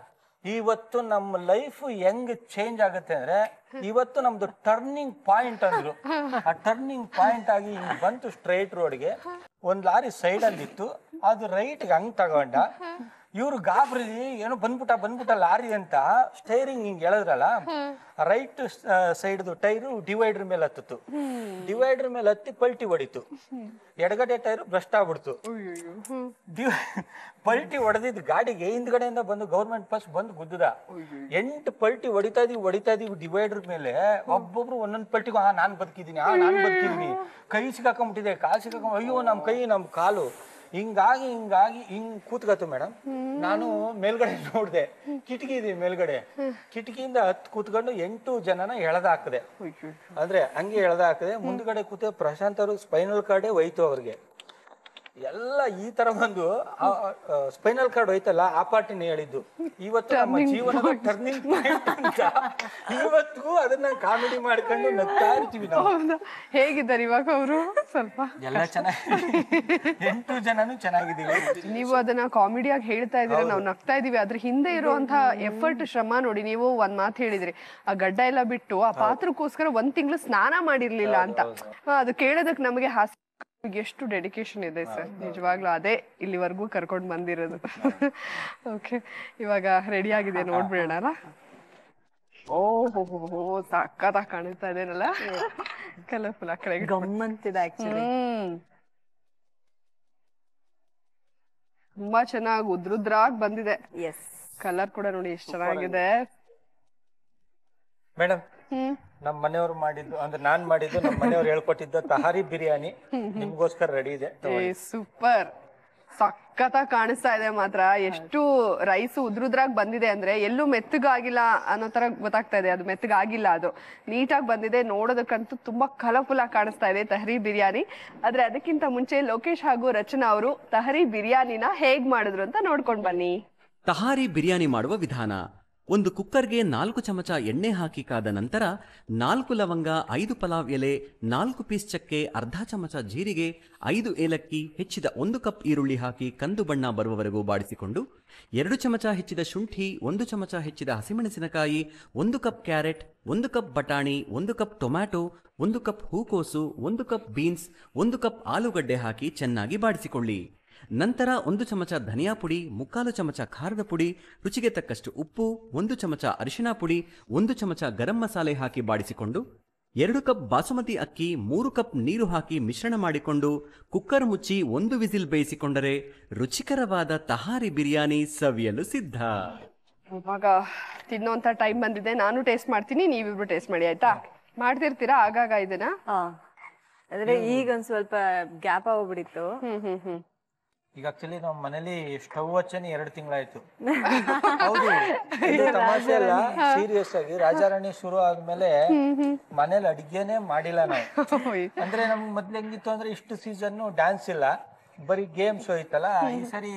ಇವತ್ತು ನಮ್ಮ ಲೈಫ್ ಹೆಂಗ್ ಚೇಂಜ್ ಆಗುತ್ತೆ ಅಂದ್ರೆ ಇವತ್ತು ನಮ್ದು ಟರ್ನಿಂಗ್ ಪಾಯಿಂಟ್ ಅಂದ್ರು ಆ ಟರ್ನಿಂಗ್ ಪಾಯಿಂಟ್ ಆಗಿ ಹಿಂಗ್ ಬಂತು ಸ್ಟ್ರೈಟ್ ರೋಡ್ಗೆ ಒಂದ್ ಲಾರಿ ಸೈಡ್ ಅಲ್ಲಿ ಇತ್ತು ಅದು ರೈಟ್ ಹಂಗ್ ತಗೊಂಡ ಇವ್ರು ಗಾಬರಿ ಏನೋ ಬಂದ್ಬಿಟ್ಟ ಬಂದ್ಬಿಟ್ಟ ಲಾರಿ ಅಂತ ಸ್ಟೇರಿಂಗ್ ಹಿಂಗ್ ಹೇಳಿದ್ರಲ್ಲ ರೈಟ್ ಸೈಡ್ದು uh, ಟೈರು ಡಿವೈಡರ್ ಮೇಲೆ ಹತ್ತಿತ್ತು ಡಿವೈಡರ್ ಮೇಲೆ ಹತ್ತಿ ಪಲ್ಟಿ ಹೊಡಿತು ಎಡಗಡೆ ಟೈರು ಭ್ರಷ್ಟ ಆಗ್ಬಿಡ್ತು ಪಲ್ಟಿ ಹೊಡೆದಿದ್ ಗಾಡಿಗೆ ಹಿಂದ್ಗಡೆಯಿಂದ ಬಂದು ಗೌರ್ಮೆಂಟ್ ಬಸ್ ಬಂದು ಗುದ್ದದ ಎಂಟು ಪಲ್ಟಿ ಹೊಡಿತಾ ಇದೀವಿ ಹೊಡಿತಾ ಇದೀವಿ ಡಿವೈಡರ್ ಮೇಲೆ ಒಬ್ಬೊಬ್ರು ಒಂದೊಂದು ಪಲ್ಟಿಗೂ ಆ ನಾನು ಬದುಕಿದೀನಿ ಆ ನಾನು ಬದುಕಿದೀನಿ ಕೈ ಸಿಗಾಕೊಂಡ್ಬಿಟ್ಟಿದೆ ಕಾಲು ಸಿಗಾಕೊಂಡ್ ಅಯ್ಯೋ ನಮ್ಮ ಕೈ ನಮ್ ಕಾಲು ಹಿಂಗಾಗಿ ಹಿಂಗಾಗಿ ಹಿಂಗ್ ಕೂತ್ಕತ್ತು ಮೇಡಮ್ ನಾನು ಮೇಲ್ಗಡೆ ನೋಡಿದೆ ಕಿಟಕಿ ಇದೆ ಮೇಲ್ಗಡೆ ಕಿಟಕಿಯಿಂದ ಹತ್ತು ಕೂತ್ಕೊಂಡು ಎಂಟು ಜನನ ಎಳೆದಾಕದೆ ಅಂದ್ರೆ ಹಂಗೆ ಎಳೆದಾಕದೆ ಮುಂದ್ಗಡೆ ಕೂತ ಪ್ರಶಾಂತ್ ಅವರು ಸ್ಪೈನಲ್ ಕಾರ್ಡೇ ಹೋಯ್ತು ಅವ್ರಿಗೆ ಎಲ್ಲ ಈ ತರ ಬಂದು ಸ್ಪೈನಲ್ ಕಾರ್ಡ್ ಹೋಯ್ತಲ್ಲ ಆ ಪಾರ್ಟಿನ ಹೇಳಿದ್ದು ಇವತ್ತು ನಮ್ಮ ಜೀವನದ ಟರ್ನಿಂಗ್ ಪಾಯಿಂಟ್ ಅಂತ ಇವತ್ತಿಗೂ ಅದನ್ನ ಕಾಮಿಡಿ ಮಾಡ್ಕೊಂಡು ನಗ್ತಾ ಇರ್ತೀವಿ ನಾವು ಹೇಗಿದ್ದಾರೆ ಇವಾಗ ಅವರು ಸ್ವಲ್ಪ ಎಲ್ಲ ಚೆನ್ನಾಗಿ ಎಂಟು ಜನನು ಚೆನ್ನಾಗಿದ್ದೀವಿ ನೀವು ಅದನ್ನ ಕಾಮಿಡಿಯಾಗಿ ಹೇಳ್ತಾ ಇದೀರ ನಾವು ನಗ್ತಾ ಇದೀವಿ ಅದ್ರ ಹಿಂದೆ ಇರುವಂತಹ ಎಫರ್ಟ್ ಶ್ರಮ ನೋಡಿ ನೀವು ಒಂದ್ ಮಾತು ಹೇಳಿದ್ರಿ ಆ ಗಡ್ಡ ಎಲ್ಲ ಬಿಟ್ಟು ಆ ಪಾತ್ರಕ್ಕೋಸ್ಕರ ಒಂದ್ ತಿಂಗಳು ಸ್ನಾನ ಮಾಡಿರ್ಲಿಲ್ಲ ಅಂತ ಅದು ಕೇಳೋದಕ್ ನಮಗೆ ಹಾಸ್ಯ ಎಷ್ಟು ಡೆಡಿಕೇಶನ್ ಇದೆ ಸರ್ ನಿಜವಾಗ್ಲೂ ಅದೇ ಇಲ್ಲಿವರೆಗೂ ಕರ್ಕೊಂಡು ಬಂದಿರೋದು ಓಕೆ ಇವಾಗ ರೆಡಿ ಆಗಿದೆ ನೋಡ್ಬಿಡೋಣ ಓ ಹೋ ಹೋ ಸಕ್ಕತ್ತ ಕಾಣಿಸ್ತಾ ಇದೇನಲ್ಲ ಕಲರ್ಫುಲ್ ಆ ಕಡೆ ಗಮ್ಮಂತಿದೆ ಆಕ್ಚುಲಿ ತುಂಬಾ ಚೆನ್ನಾಗಿ ಉದ್ರುದ್ರಾಗ್ ಬಂದಿದೆ ಎಸ್ ಕಲರ್ ಕೂಡ ನೋಡಿ ಎಷ್ಟು ಚೆನ್ನಾಗಿದೆ ಮೇಡಮ್ ನಮ್ ಮನೆಯವ್ರು ಮಾಡಿದ್ದು ಅಂದ್ರೆ ನಾನ್ ಮಾಡಿದ್ದು ನಮ್ ಮನೆಯವ್ರು ಹೇಳ್ಕೊಟ್ಟಿದ್ದ ತಹಾರಿ ಬಿರಿಯಾನಿ ನಿಮ್ಗೋಸ್ಕರ ರೆಡಿ ಇದೆ ಸೂಪರ್ ಸಖತ್ತಾಗಿ ಕಾಣಿಸ್ತಾ ಇದೆ ಮಾತ್ರ ಎಷ್ಟು ರೈಸ್ ಉದ್ರುದ್ರಾಗ್ ಬಂದಿದೆ ಅಂದ್ರೆ ಎಲ್ಲೂ ಮೆತ್ತಗಾಗಿಲ್ಲ ಅನ್ನೋ ತರ ಗೊತ್ತಾಗ್ತಾ ಇದೆ ಅದು ಮೆತ್ತಗಾಗಿಲ್ಲ ಅದು ನೀಟಾಗಿ ಬಂದಿದೆ ನೋಡೋದಕ್ಕಂತೂ ತುಂಬಾ ಕಲರ್ಫುಲ್ ಕಾಣಿಸ್ತಾ ಇದೆ ತಹರಿ ಬಿರಿಯಾನಿ ಆದ್ರೆ ಅದಕ್ಕಿಂತ ಮುಂಚೆ ಲೋಕೇಶ್ ಹಾಗೂ ರಚನಾ ಅವರು ತಹರಿ ಬಿರಿಯಾನಿನ ಹೇಗ್ ಮಾಡಿದ್ರು ಅಂತ ನೋಡ್ಕೊಂಡ್ ಬನ್ನಿ ತಹಾರಿ ಬಿರಿಯಾನಿ ಮಾಡುವ ವಿಧಾನ ಒಂದು ಕುಕ್ಕರ್ಗೆ ನಾಲ್ಕು ಚಮಚ ಎಣ್ಣೆ ಹಾಕಿ ಕಾದ ನಂತರ ನಾಲ್ಕು ಲವಂಗ ಐದು ಪಲಾವ್ ಎಲೆ ನಾಲ್ಕು ಪೀಸ್ ಚಕ್ಕೆ ಅರ್ಧ ಚಮಚ ಜೀರಿಗೆ ಐದು ಏಲಕ್ಕಿ ಹೆಚ್ಚಿದ ಒಂದು ಕಪ್ ಈರುಳ್ಳಿ ಹಾಕಿ ಕಂದು ಬಣ್ಣ ಬರುವವರೆಗೂ ಬಾಡಿಸಿಕೊಂಡು ಎರಡು ಚಮಚ ಹೆಚ್ಚಿದ ಶುಂಠಿ ಒಂದು ಚಮಚ ಹೆಚ್ಚಿದ ಹಸಿಮೆಣಸಿನಕಾಯಿ ಒಂದು ಕಪ್ ಕ್ಯಾರೆಟ್ ಒಂದು ಕಪ್ ಬಟಾಣಿ ಒಂದು ಕಪ್ ಟೊಮ್ಯಾಟೊ ಒಂದು ಕಪ್ ಹೂಕೋಸು ಒಂದು ಕಪ್ ಬೀನ್ಸ್ ಒಂದು ಕಪ್ ಆಲೂಗಡ್ಡೆ ಹಾಕಿ ಚೆನ್ನಾಗಿ ಬಾಡಿಸಿಕೊಳ್ಳಿ ನಂತರ ಒಂದು ಚಮಚ ಧನಿಯಾ ಪುಡಿ ಮುಕ್ಕಾಲು ಚಮಚ ಖಾರದ ಪುಡಿ ರುಚಿಗೆ ತಕ್ಕಷ್ಟು ಉಪ್ಪು ಒಂದು ಚಮಚ ಅರಿಶಿಣ ಪುಡಿ ಒಂದು ಚಮಚ ಗರಂ ಮಸಾಲೆ ಹಾಕಿ ಬಾಡಿಸಿಕೊಂಡು ಎರಡು ಕಪ್ ಬಾಸುಮತಿ ಅಕ್ಕಿ ಮೂರು ಕಪ್ ನೀರು ಹಾಕಿ ಮಿಶ್ರಣ ಮಾಡಿಕೊಂಡು ಕುಕ್ಕರ್ ಮುಚ್ಚಿ ಒಂದು ವಿಸಿಲ್ ಬೇಯಿಸಿಕೊಂಡರೆ ರುಚಿಕರವಾದ ತಹಾರಿ ಬಿರಿಯಾನಿ ಸವಿಯಲು ಸಿದ್ಧ ಇವಾಗ ತಿನ್ನುವಂತ ಟೈಮ್ ಬಂದಿದೆ ನಾನು ಟೇಸ್ಟ್ ಮಾಡ್ತೀನಿ ನೀವಿಬ್ರು ಟೇಸ್ಟ್ ಮಾಡಿ ಆಯ್ತಾ ಮಾಡ್ತಿರ್ತೀರಾ ಆಗಾಗ ಇದನ್ನ ಅಂದ್ರೆ ಈಗ ಒಂದ್ ಸ್ವಲ್ಪ ಗ್ಯಾಪ್ ಆಗೋಗ್ಬಿಡಿತ್ತು ಹ್ಮ್ ಹ್ಮ್ ಹ್ಮ್ ಈಗ ಆಕ್ಚುಲಿ ನಮ್ಮ ಮನೇಲಿ ಸ್ಟವ್ ಹಚ್ಚನೆ ಎರಡು ತಿಂಗಳಾಯ್ತು ಹೌದು ತಮಾಷೆ ಅಲ್ಲ ಸೀರಿಯಸ್ ಆಗಿ ರಾಜಾರಾಣಿ ಶುರು ಆದ್ಮೇಲೆ ಮನೇಲಿ ಅಡಿಗೆನೆ ಮಾಡಿಲ್ಲ ನಾವು ಅಂದ್ರೆ ನಮ್ಗೆ ಮೊದ್ಲು ಹೆಂಗಿತ್ತು ಅಂದ್ರೆ ಇಷ್ಟು ಸೀಸನ್ ಡ್ಯಾನ್ಸ್ ಇಲ್ಲ ಬರೀ ಗೇಮ್ಸ್ ಹೋಯ್ತಲ್ಲ ಈ ಸರಿ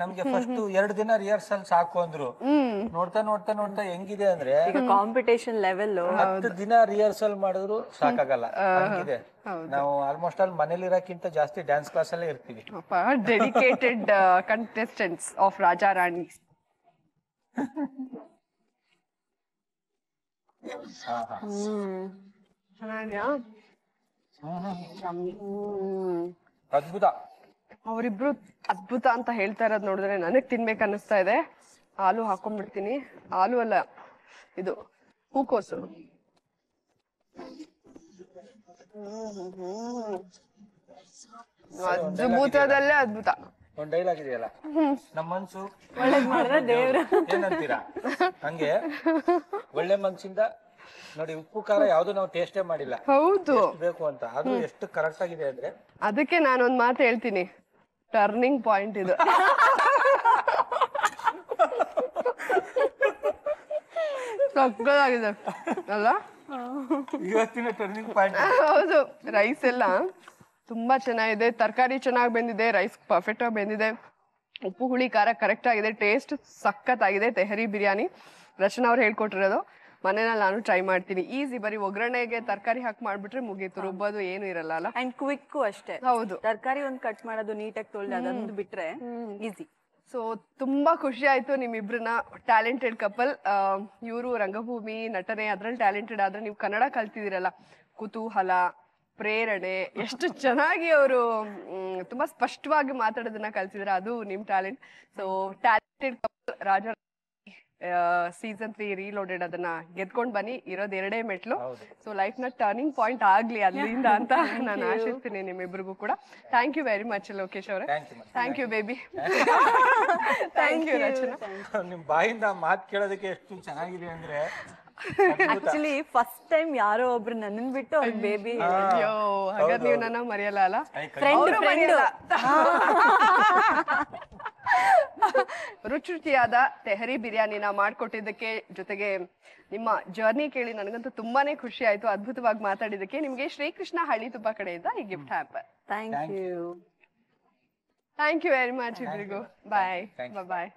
ನಮ್ಗೆ ಫಸ್ಟ್ ಎರಡ್ ದಿನ ರಿಹರ್ಸಲ್ ಸಾಕು ಅಂದ್ರು ನೋಡ್ತಾ ನೋಡ್ತಾ ನೋಡ್ತಾ ಹೆಂಗಿದೆ ಅಂದ್ರೆ ಕಾಂಪಿಟೇಷನ್ ಲೆವೆಲ್ ಹತ್ತು ದಿನ ರಿಹರ್ಸಲ್ ಮಾಡಿದ್ರು ಸಾಕಾಗಲ್ಲ ಹಂಗಿದೆ ನಾವು ಆಲ್ಮೋಸ್ಟ್ ಆಲ್ ಮನೇಲಿ ಇರೋಕ್ಕಿಂತ ಜಾಸ್ತಿ ಡ್ಯಾನ್ಸ್ ಕ್ಲಾಸ್ ಅಲ್ಲೇ ಇರ್ತೀವಿ dedicated contestants of Raja Rani ಅದ್ಭುತ ಅವರಿಬ್ರು ಅದ್ಭುತ ಅಂತ ಹೇಳ್ತಾ ಇರೋದು ನೋಡಿದ್ರೆ ನನಗ್ ತಿನ್ಬೇಕು ಅನ್ನಿಸ್ತಾ ಇದೆ ಹಾಲು ಹಾಕೊಂಡ್ಬಿಡ್ತೀನಿ ಹಾಲು ಅಲ್ಲ ಇದು ಹೂಕೋಸು ಅದ್ಭುತದಲ್ಲೇ ಅದ್ಭುತ ಒಂದ್ ಡೈಲಾಗ್ ಇದೆಯಲ್ಲ ನಮ್ಮ ಏನಂತೀರಾ ಹಂಗೆ ಒಳ್ಳೆ ಮನ್ಸಿಂದ ನೋಡಿ ಉಪ್ಪು ಖಾರ ಯಾವ್ದು ನಾವು ಟೇಸ್ಟೇ ಮಾಡಿಲ್ಲ ಹೌದು ಬೇಕು ಅಂತ ಅದು ಎಷ್ಟು ಕರೆಕ್ಟ್ ಆಗಿದೆ ಅಂದ್ರೆ ಅದಕ್ಕೆ ನಾನೊಂದ್ ಮಾತು ಹೇಳ್ತೀನಿ ಟರ್ನಿಂಗ್ ಪಾಯಿಂಟ್ ಇದು ಸಕ್ಕದಾಗಿದೆ ಅಲ್ಲ ಇವತ್ತಿನ ಟರ್ನಿಂಗ್ ಪಾಯಿಂಟ್ ಹೌದು ರೈಸ್ ಎಲ್ಲ ತುಂಬಾ ಚೆನ್ನಾಗಿದೆ ತರಕಾರಿ ಚೆನ್ನಾಗಿ ಬೆಂದಿದೆ ರೈಸ್ ಪರ್ಫೆಕ್ಟ್ ಆಗಿ ಬೆಂದಿದೆ ಉಪ್ಪು ಹುಳಿ ಖಾರ ಕರೆಕ್ಟ್ ಆಗಿದೆ ಟೇಸ್ಟ್ ಸಖತ್ ಆಗಿದೆ ತೆಹರಿ ಬಿರಿಯಾನಿ ರಚನಾ ಅವ್ರು ಹೇಳ್ಕೊಟ್ಟಿರೋದು ಮನೇನಲ್ಲಿ ನಾನು ಟ್ರೈ ಮಾಡ್ತೀನಿ ಈಸಿ ಬರೀ ಒಗ್ಗರಣೆಗೆ ತರಕಾರಿ ಹಾಕಿ ಮಾಡ್ಬಿಟ್ರೆ ಮುಗೀತು ರುಬ್ಬೋದು ಏನು ಇರಲ್ಲ ಅಲ್ಲ ಅಂಡ್ ಕ್ವಿಕ್ ಅಷ್ಟೇ ಹೌದು ತರಕಾರಿ ಒಂದ್ ಕಟ್ ಮಾಡೋದು ನೀಟಾಗಿ ತೊಳೆದು ಅದೊಂದು ಬಿಟ್ರೆ ಈಸಿ ಸೊ ತುಂಬಾ ಖುಷಿ ಆಯ್ತು ನಿಮ್ಮಿಬ್ರನ್ನ ಟ್ಯಾಲೆಂಟೆಡ್ ಕಪಲ್ ಇವರು ರಂಗಭೂಮಿ ನಟನೆ ಅದ್ರಲ್ಲಿ ಟ್ಯಾಲೆಂಟೆಡ್ ಆದ್ರೆ ನೀವು ಕನ್ನಡ ಕಲ್ತಿದಿರಲ್ಲ ಕುತೂಹಲ ಪ್ರೇರಣೆ ಎಷ್ಟು ಚೆನ್ನಾಗಿ ಅವರು ತುಂಬಾ ಸ್ಪಷ್ಟವಾಗಿ ಮಾತಾಡೋದನ್ನ ಕಲ್ತಿದ್ರ ಅದು ನಿಮ್ talent so talented couple Raja season three reloaded ಅದನ್ನ ಗೆದ್ಕೊಂಡ್ ಬನ್ನಿ ಇರೋದ್ ಎರಡೇ ಮೆಟ್ಲು ಸೊ ಲೈಫ್ ನ ಟರ್ನಿಂಗ್ ಪಾಯಿಂಟ್ ಆಗ್ಲಿ ಅಲ್ಲಿಂದ ಅಂತ ನಾನು ಆಶಿಸ್ತೀನಿ ನಿಮ್ಮಿಬ್ರಿಗೂ ಕೂಡ thank you very much Lokesh ಅವರೇ thank you baby thank you Rachana ನಿಮ್ ಬಾಯಿಂದ ಮಾತು ಕೇಳೋದಕ್ಕೆ ಎಷ್ಟು ಚೆನ್ನಾಗಿದೆ ಅಂದ್ರೆ ಆಕ್ಚುಲಿ ಫಸ್ಟ್ ಟೈಮ್ ಯಾರೋ ಒಬ್ರು ನನ್ನನ್ ಬಿಟ್ಟು ಅವ್ರ ಬೇಬಿ ಅಯ್ಯೋ ಹಾಗಾದ್ರೆ ನೀವು ನನ್ನ ಮರೆಯಲ್ಲ ಅಲ್ಲ ಫ್ರೆಂಡ್ ಫ್ರೆಂಡ್ ರುಚಿ ರುಚಿಯಾದ ತೆಹರಿ ಬಿರಿಯಾನಿನ ಮಾಡಿಕೊಟ್ಟಿದ್ದಕ್ಕೆ ಜೊತೆಗೆ ನಿಮ್ಮ ಜರ್ನಿ ಕೇಳಿ ನನಗಂತೂ ತುಂಬಾನೇ ಖುಷಿ ಆಯ್ತು ಅದ್ಭುತವಾಗಿ ಮಾತಾಡಿದ್ದಕ್ಕೆ ನಿಮಗೆ ಶ್ರೀಕೃಷ್ಣ ಹಳ್ಳಿ ತುಪ್ಪ ಕಡೆಯಿಂದ ಈ ಗಿಫ್ಟ್ ಹ್ಯಾಪ್ thank you thank you very much ಇಬ್ಬರಿಗೂ ಬಾಯ್ ಬಾಯ್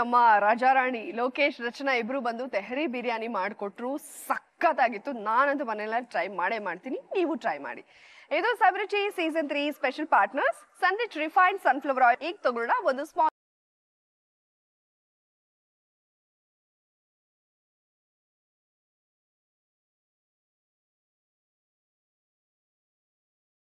ನಮ್ಮ ರಾಜಾರಾಣಿ ಲೋಕೇಶ್ ರಚನಾ ಇಬ್ರು ಬಂದು ತೆಹರಿ ಬಿರಿಯಾನಿ ಮಾಡಿಕೊಟ್ರು ಸಖತ್ತಾಗಿತ್ತು ನಾನಂತೂ ಮನೆಯಲ್ಲ ಟ್ರೈ ಮಾಡೇ ಮಾಡ್ತೀನಿ ನೀವು ಟ್ರೈ ಮಾಡಿ ಇದು Saviruchi season three special partners Sunrich refined sunflower oil ಈಗ ತಗೊಳ್ಳೋಣ ಒಂದು ಸ್ಪಾನ್